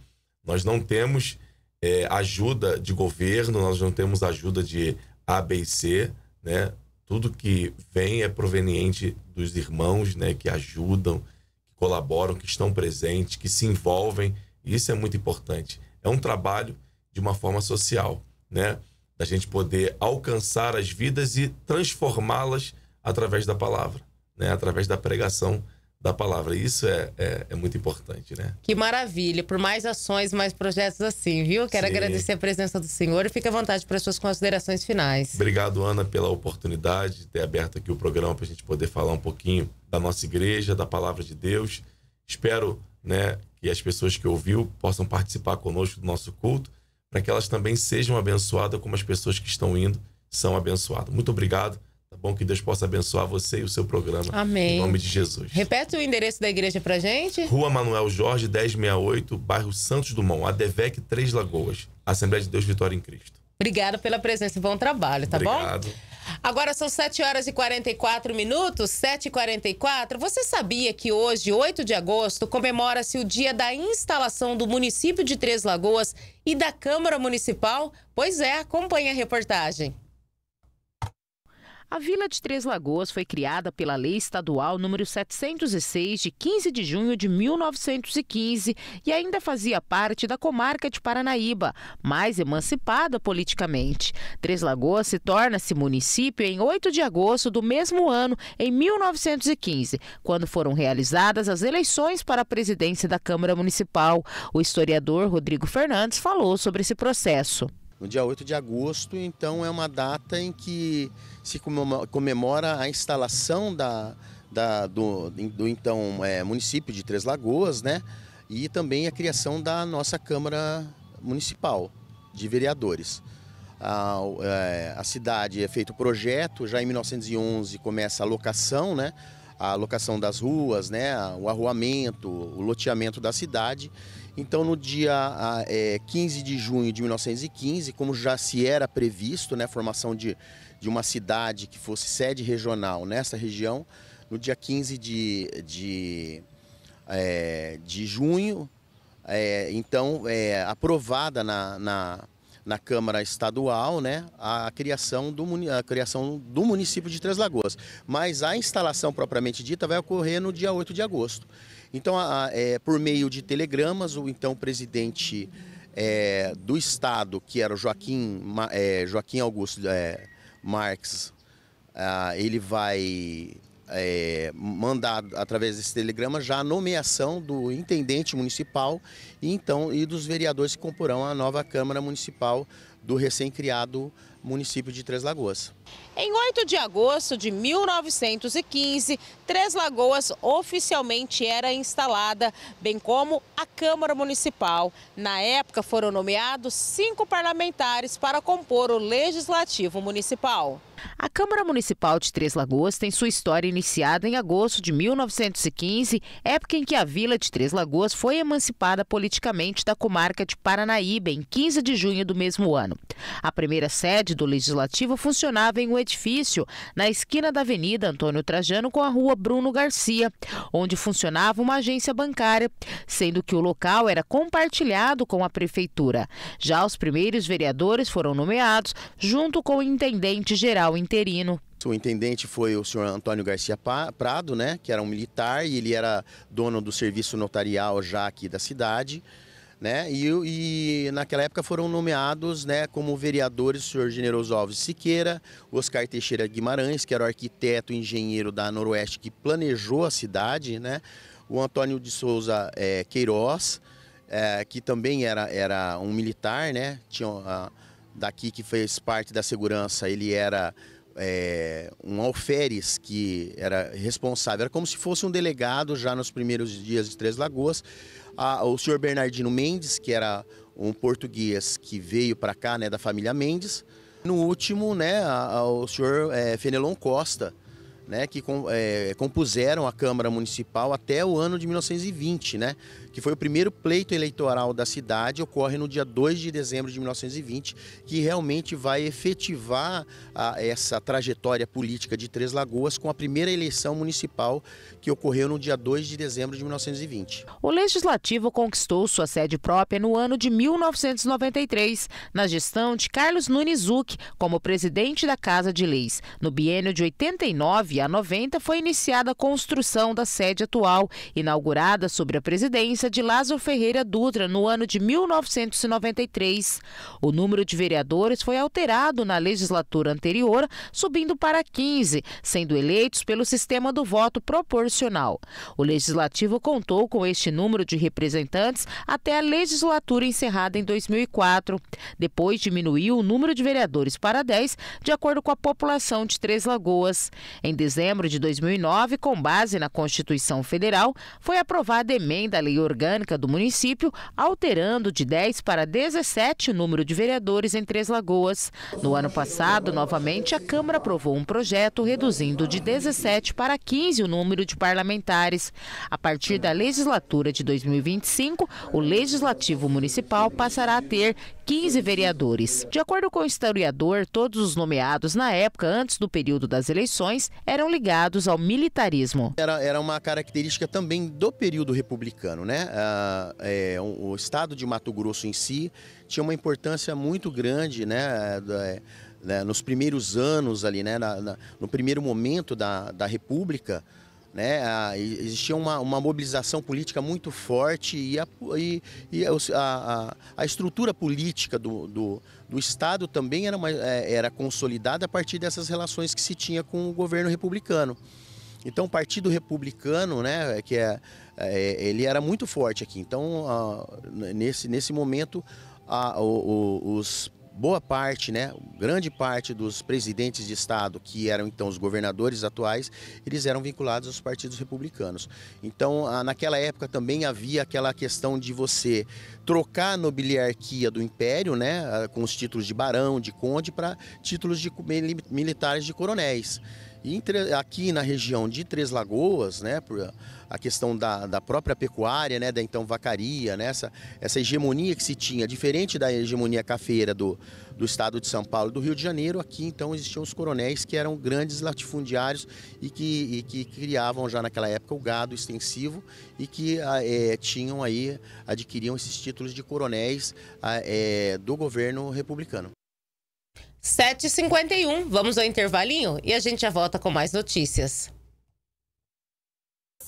Nós não temos é, ajuda de governo, nós não temos ajuda de ABC, né? Tudo que vem é proveniente dos irmãos, né? Que ajudam, que colaboram, que estão presentes, que se envolvem. Isso é muito importante. É um trabalho de uma forma social, né? Da gente poder alcançar as vidas e transformá-las através da palavra, né? Através da pregação da palavra. Isso é, é, é, muito importante, né? Que maravilha. Por mais ações, mais projetos assim, viu? Quero Sim. agradecer a presença do senhor e fique à vontade para as suas considerações finais. Obrigado, Ana, pela oportunidade de ter aberto aqui o programa para a gente poder falar um pouquinho da nossa igreja, da palavra de Deus. Espero né, que as pessoas que ouviu possam participar conosco do nosso culto, para que elas também sejam abençoadas como as pessoas que estão indo são abençoadas. Muito obrigado bom que Deus possa abençoar você e o seu programa. Amém. Em nome de Jesus. Repete o endereço da igreja pra gente. Rua Manuel Jorge, 1068, bairro Santos Dumont, ADVEC Três Lagoas. Assembleia de Deus Vitória em Cristo. Obrigada pela presença e bom trabalho, tá Obrigado. bom? Agora são 7 horas e 44 minutos, 7 e 44 Você sabia que hoje, 8 de agosto, comemora-se o dia da instalação do município de Três Lagoas e da Câmara Municipal? Pois é, acompanhe a reportagem. A Vila de Três Lagoas foi criada pela Lei Estadual número 706 de 15 de junho de 1915 e ainda fazia parte da comarca de Paranaíba, mais emancipada politicamente. Três Lagoas se torna-se município em 8 de agosto do mesmo ano, em 1915, quando foram realizadas as eleições para a presidência da Câmara Municipal. O historiador Rodrigo Fernandes falou sobre esse processo no dia 8 de agosto, então é uma data em que se comemora a instalação da, da, do, do, então é, município de Três Lagoas, né? E também a criação da nossa Câmara Municipal de Vereadores. A, é, a cidade é feito o projeto, já em 1911 começa a locação, né? a locação das ruas, né, o arruamento, o loteamento da cidade. Então, no dia é, 15 de junho de 1915, como já se era previsto, né, a formação de, de uma cidade que fosse sede regional nessa região, no dia 15 de, de, é, de junho, é, então, é, aprovada na, na, na, Câmara Estadual né, a, a, criação do, a criação do município de Três Lagoas. Mas a instalação propriamente dita vai ocorrer no dia 8 de agosto. Então, a, é, por meio de telegramas, o então presidente é, do Estado, que era o Joaquim, é, Joaquim Augusto é, Marx, ah, ele vai é, mandar, através desse telegrama, já a nomeação do intendente municipal e, então, e dos vereadores que comporão a nova Câmara Municipal do recém-criado município de Três Lagoas. Em 8 de agosto de 1915, Três Lagoas oficialmente era instalada, bem como a Câmara Municipal. Na época foram nomeados cinco parlamentares para compor o Legislativo Municipal. A Câmara Municipal de Três Lagoas tem sua história iniciada em agosto de 1915, época em que a vila de Três Lagoas foi emancipada politicamente da comarca de Paranaíba, em 15 de junho do mesmo ano. A primeira sede do Legislativo funcionava em um edifício na esquina da Avenida Antônio Trajano com a Rua Bruno Garcia, onde funcionava uma agência bancária, sendo que o local era compartilhado com a prefeitura. Já os primeiros vereadores foram nomeados junto com o intendente geral interino. O intendente foi o senhor Antônio Garcia Prado, né, que era um militar e ele era dono do serviço notarial já aqui da cidade. Né? E, e, naquela época foram nomeados, né, como vereadores o senhor Generoso Alves Siqueira, Oscar Teixeira Guimarães, que era o arquiteto e engenheiro da Noroeste que planejou a cidade, né? O Antônio de Souza é, Queiroz, é, que também era, era um militar, né? Tinha a, daqui que fez parte da segurança, ele era é, um alferes que era responsável, era como se fosse um delegado já nos primeiros dias de Três Lagoas. o senhor Bernardino Mendes, que era um português que veio para cá, né, da família Mendes. No último, né, a, a, o senhor é, Fenelon Costa, né, que com, é, compuseram a Câmara Municipal até o ano de 1920, né? que foi o primeiro pleito eleitoral da cidade, ocorre no dia 2 de dezembro de 1920, que realmente vai efetivar a, ah, essa trajetória política de Três Lagoas com a primeira eleição municipal que ocorreu no dia 2 de dezembro de 1920. O Legislativo conquistou sua sede própria no ano de 1993, na gestão de Carlos Nunes Zuc como presidente da Casa de Leis. No biênio de 89 a 90 foi iniciada a construção da sede atual, inaugurada sobre a presidência presidência de Lázaro Ferreira Dutra no ano de 1993. O número de vereadores foi alterado na legislatura anterior, subindo para 15, sendo eleitos pelo sistema do voto proporcional. O legislativo contou com este número de representantes até a legislatura encerrada em 2004. Depois diminuiu o número de vereadores para 10, de acordo com a população de Três Lagoas. Em dezembro de 2009, com base na Constituição Federal, foi aprovada emenda à Lei Orgânica orgânica do município, alterando de 10 para 17 o número de vereadores em Três Lagoas. No ano passado, novamente, a Câmara aprovou um projeto reduzindo de 17 para 15 o número de parlamentares. A partir da legislatura de 2025, o Legislativo Municipal passará a ter 15 vereadores. De acordo com o historiador, todos os nomeados na época, antes do período das eleições, eram ligados ao militarismo. Era, era uma característica também do período republicano, né? Né? Ah, é, um, o estado de Mato Grosso em si tinha uma importância muito grande, né? É, né nos primeiros anos ali, né? Na, na, no primeiro momento da, da República, né? Ah, existia uma, uma mobilização política muito forte e a, e, e a, a, a estrutura política do, do, do Estado também era, uma, é, era consolidada a partir dessas relações que se tinha com o governo republicano. Então, o Partido Republicano, né, que é, é ele era muito forte aqui. Então, nesse, nesse momento, a, o, os boa parte, né, grande parte dos presidentes de estado, que eram então os governadores atuais, eles eram vinculados aos partidos republicanos. Então, naquela época também havia aquela questão de você trocar a nobiliarquia do império, né, com os títulos de barão, de conde, para títulos de militares de coronéis. E aqui na região de Três Lagoas, né, por a questão da, da própria pecuária, né, da então vacaria, né, essa, essa hegemonia que se tinha, diferente da hegemonia cafeira do, do estado de São Paulo e do Rio de Janeiro, aqui então existiam os coronéis que eram grandes latifundiários e que, e que criavam já naquela época o gado extensivo e que é, tinham aí, adquiriam esses títulos de coronéis é, do governo republicano. 7h51. Vamos ao intervalinho e a gente já volta com mais notícias.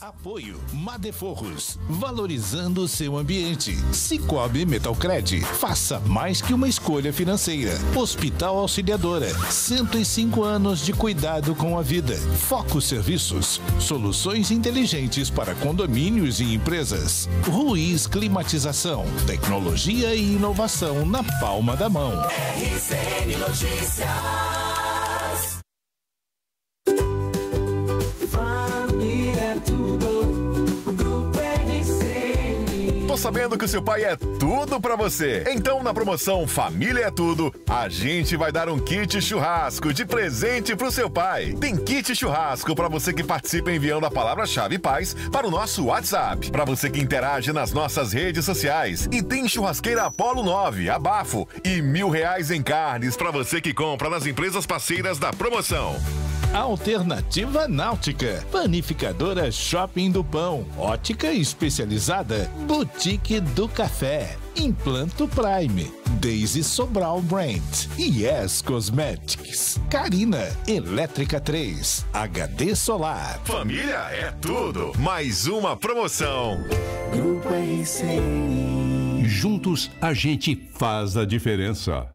Apoio Madeforros, valorizando seu ambiente. Cicobi Metalcred, faça mais que uma escolha financeira. Hospital Auxiliadora, 105 anos de cuidado com a vida. Foco Serviços, soluções inteligentes para condomínios e empresas. Ruiz Climatização, tecnologia e inovação na palma da mão. RCN Notícias. sabendo que o seu pai é tudo para você. Então, na promoção Família é Tudo, a gente vai dar um kit churrasco de presente pro seu pai. Tem kit churrasco para você que participa enviando a palavra-chave paz para o nosso WhatsApp, para você que interage nas nossas redes sociais. E tem churrasqueira Apollo 9, abafo e mil reais em carnes para você que compra nas empresas parceiras da promoção. Alternativa Náutica, Panificadora Shopping do Pão, Ótica Especializada, Boutique do Café, Implanto Prime, Daisy Sobral Brand, Yes Cosmetics, Carina, Elétrica 3, HD Solar. Família é tudo, mais uma promoção. Grupo RCI. Juntos a gente faz a diferença.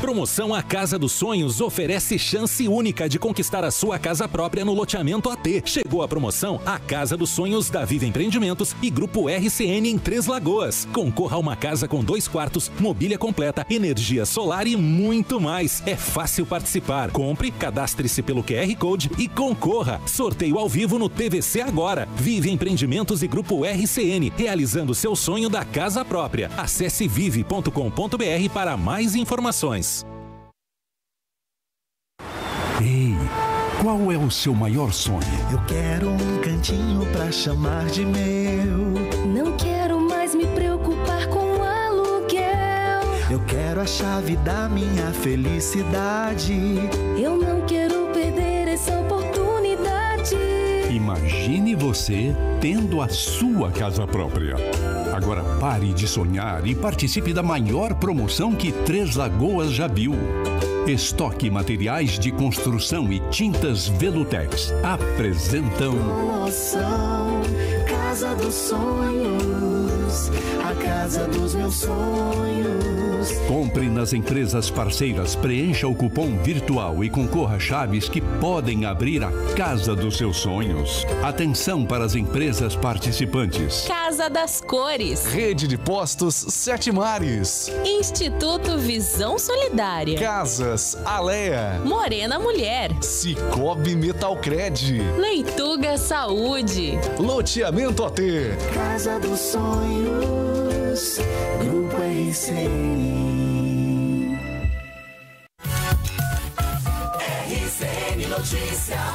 Promoção A Casa dos Sonhos oferece chance única de conquistar a sua casa própria no loteamento AT. Chegou a promoção A Casa dos Sonhos da Viva Empreendimentos e Grupo RCN em Três Lagoas. Concorra a uma casa com dois quartos, mobília completa, energia solar e muito mais. É fácil participar. Compre, cadastre-se pelo QR Code e concorra. Sorteio ao vivo no TVC agora. Vive Empreendimentos e Grupo RCN, realizando seu sonho da casa própria. Acesse vive.com.br para mais informações informações. Ei, qual é o seu maior sonho? Eu quero um cantinho para chamar de meu. Não quero mais me preocupar com o aluguel. Eu quero a chave da minha felicidade. Eu não quero perder essa oportunidade. Imagine você tendo a sua casa própria. Agora pare de sonhar e participe da maior promoção que Três Lagoas já viu. Estoque Materiais de Construção e Tintas Velutex apresentam. Promoção, Casa dos Sonhos, a casa dos meus sonhos. Compre nas empresas parceiras, preencha o cupom virtual e concorra a chaves que podem abrir a casa dos seus sonhos. Atenção para as empresas participantes. Casa das Cores. Rede de Postos Sete Mares. Instituto Visão Solidária. Casas Alea. Morena Mulher. Cicobi Metalcred. Leituga Saúde. Loteamento AT. Casa dos Sonhos. Grupo que RCN Notícias.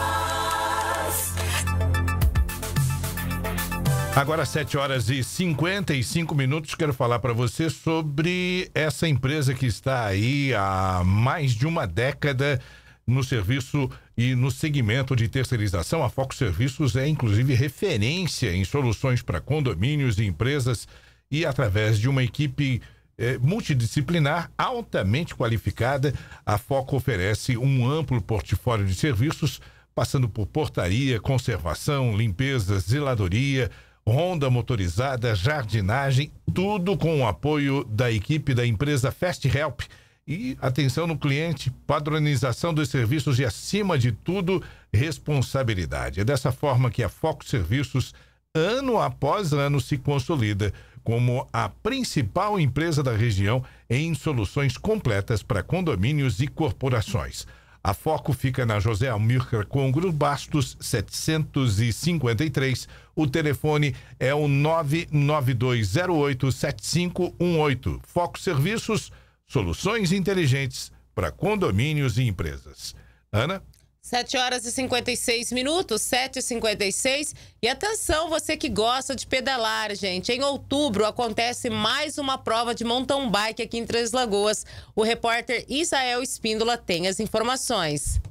Agora, 7 horas e 55 minutos, quero falar para você sobre essa empresa que está aí há mais de uma década no serviço e no segmento de terceirização. A Foco Serviços é, inclusive, referência em soluções para condomínios e empresas e através de uma equipe é, multidisciplinar, altamente qualificada, a Foco oferece um amplo portfólio de serviços, passando por portaria, conservação, limpeza, zeladoria, ronda motorizada, jardinagem, tudo com o apoio da equipe da empresa Fast Help. E atenção no cliente, padronização dos serviços e, acima de tudo, responsabilidade. É dessa forma que a Foco Serviços, ano após ano, se consolida como a principal empresa da região em soluções completas para condomínios e corporações. A foco fica na José Almir Congro Bastos 753. O telefone é o 992087518. Foco Serviços, soluções inteligentes para condomínios e empresas. Ana? 7 horas e 56 minutos, 7 e 56 E atenção, você que gosta de pedalar, gente. Em outubro acontece mais uma prova de mountain bike aqui em Três Lagoas. O repórter Israel Espíndola tem as informações.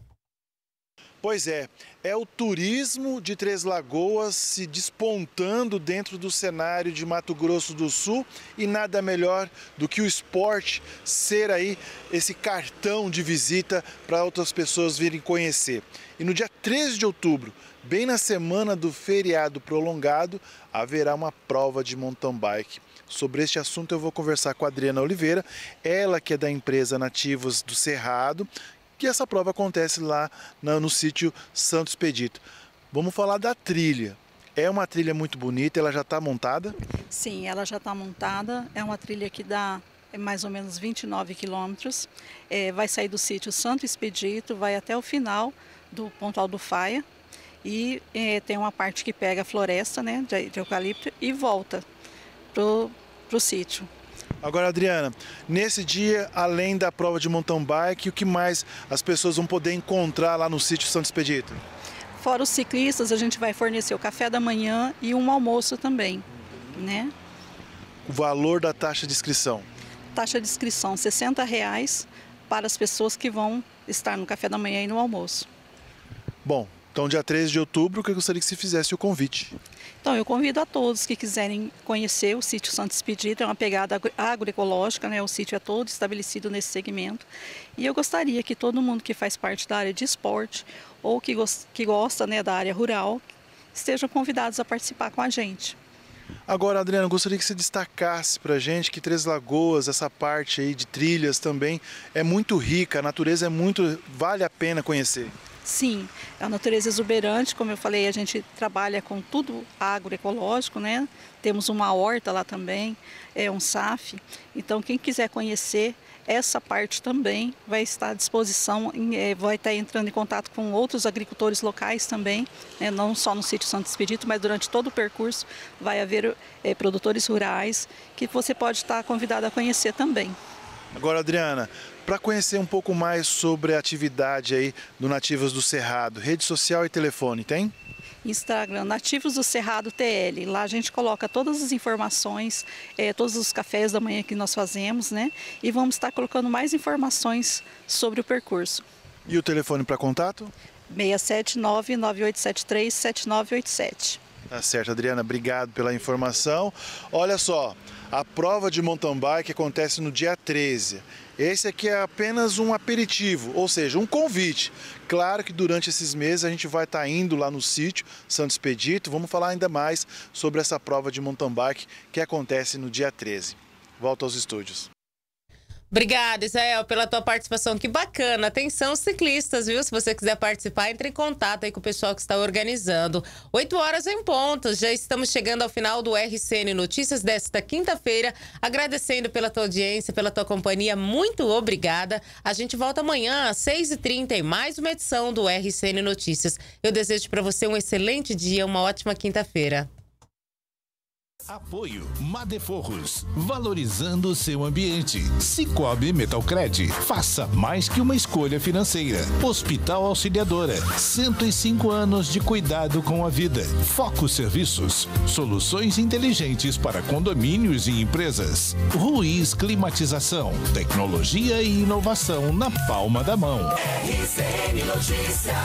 Pois é, é o turismo de Três Lagoas se despontando dentro do cenário de Mato Grosso do Sul e nada melhor do que o esporte ser aí esse cartão de visita para outras pessoas virem conhecer. E no dia 13 de outubro, bem na semana do feriado prolongado, haverá uma prova de mountain bike. Sobre este assunto eu vou conversar com a Adriana Oliveira, ela que é da empresa Nativos do Cerrado, que essa prova acontece lá no, no sítio Santos Expedito. Vamos falar da trilha. É uma trilha muito bonita, ela já está montada? Sim, ela já está montada. É uma trilha que dá é, mais ou menos 29 quilômetros. É, vai sair do sítio Santo Expedito, vai até o final do Pontal do Faia. E é, tem uma parte que pega a floresta né, de, de eucalipto e volta para o sítio. Agora, Adriana, nesse dia, além da prova de mountain bike, o que mais as pessoas vão poder encontrar lá no sítio Santo Expedito? Fora os ciclistas, a gente vai fornecer o café da manhã e um almoço também, né? O valor da taxa de inscrição? Taxa de inscrição, R$ 60 reais para as pessoas que vão estar no café da manhã e no almoço. Bom, então dia 13 de outubro, o que eu gostaria que se fizesse o convite. Então, eu convido a todos que quiserem conhecer o sítio Santo Expedito, é uma pegada agroecológica, né? o sítio é todo estabelecido nesse segmento. E eu gostaria que todo mundo que faz parte da área de esporte ou que, que gosta né, da área rural estejam convidados a participar com a gente. Agora, Adriana, gostaria que você destacasse para a gente que Três Lagoas, essa parte aí de trilhas também, é muito rica, a natureza é muito, vale a pena conhecer. Sim, é a natureza exuberante, como eu falei, a gente trabalha com tudo agroecológico, né? Temos uma horta lá também, é um SAF. Então, quem quiser conhecer essa parte também vai estar à disposição, eh, vai estar entrando em contato com outros agricultores locais também, né? não só no sítio Santo Expedito, mas durante todo o percurso vai haver é, produtores rurais que você pode estar convidado a conhecer também. Agora, Adriana, para conhecer um pouco mais sobre a atividade aí do Nativos do Cerrado, rede social e telefone, tem? Instagram, Nativos do Cerrado TL. Lá a gente coloca todas as informações, eh, todos os cafés da manhã que nós fazemos, né? E vamos estar colocando mais informações sobre o percurso. E o telefone para contato? 679 9873 7987. Tá certo, Adriana, obrigado pela informação. Olha só, a prova de mountain bike acontece no dia 13. Esse aqui é apenas um aperitivo, ou seja, um convite. Claro que durante esses meses a gente vai estar tá indo lá no sítio Santo Expedito, vamos falar ainda mais sobre essa prova de mountain bike que acontece no dia 13. Volto aos estúdios. Obrigada, Israel, pela tua participação. Que bacana. Atenção, ciclistas, viu? Se você quiser participar, entre em contato aí com o pessoal que está organizando. 8 horas em ponto. Já estamos chegando ao final do RCN Notícias desta quinta-feira. Agradecendo pela tua audiência, pela tua companhia. Muito obrigada. A gente volta amanhã às 6h30 em mais uma edição do RCN Notícias. Eu desejo para você um excelente dia, uma ótima quinta-feira. Apoio Madeforros, valorizando o seu ambiente. Cicobi Metalcred, faça mais que uma escolha financeira. Hospital Auxiliadora, 105 anos de cuidado com a vida. Foco Serviços, soluções inteligentes para condomínios e empresas. Ruiz Climatização, tecnologia e inovação na palma da mão. RCN Notícias.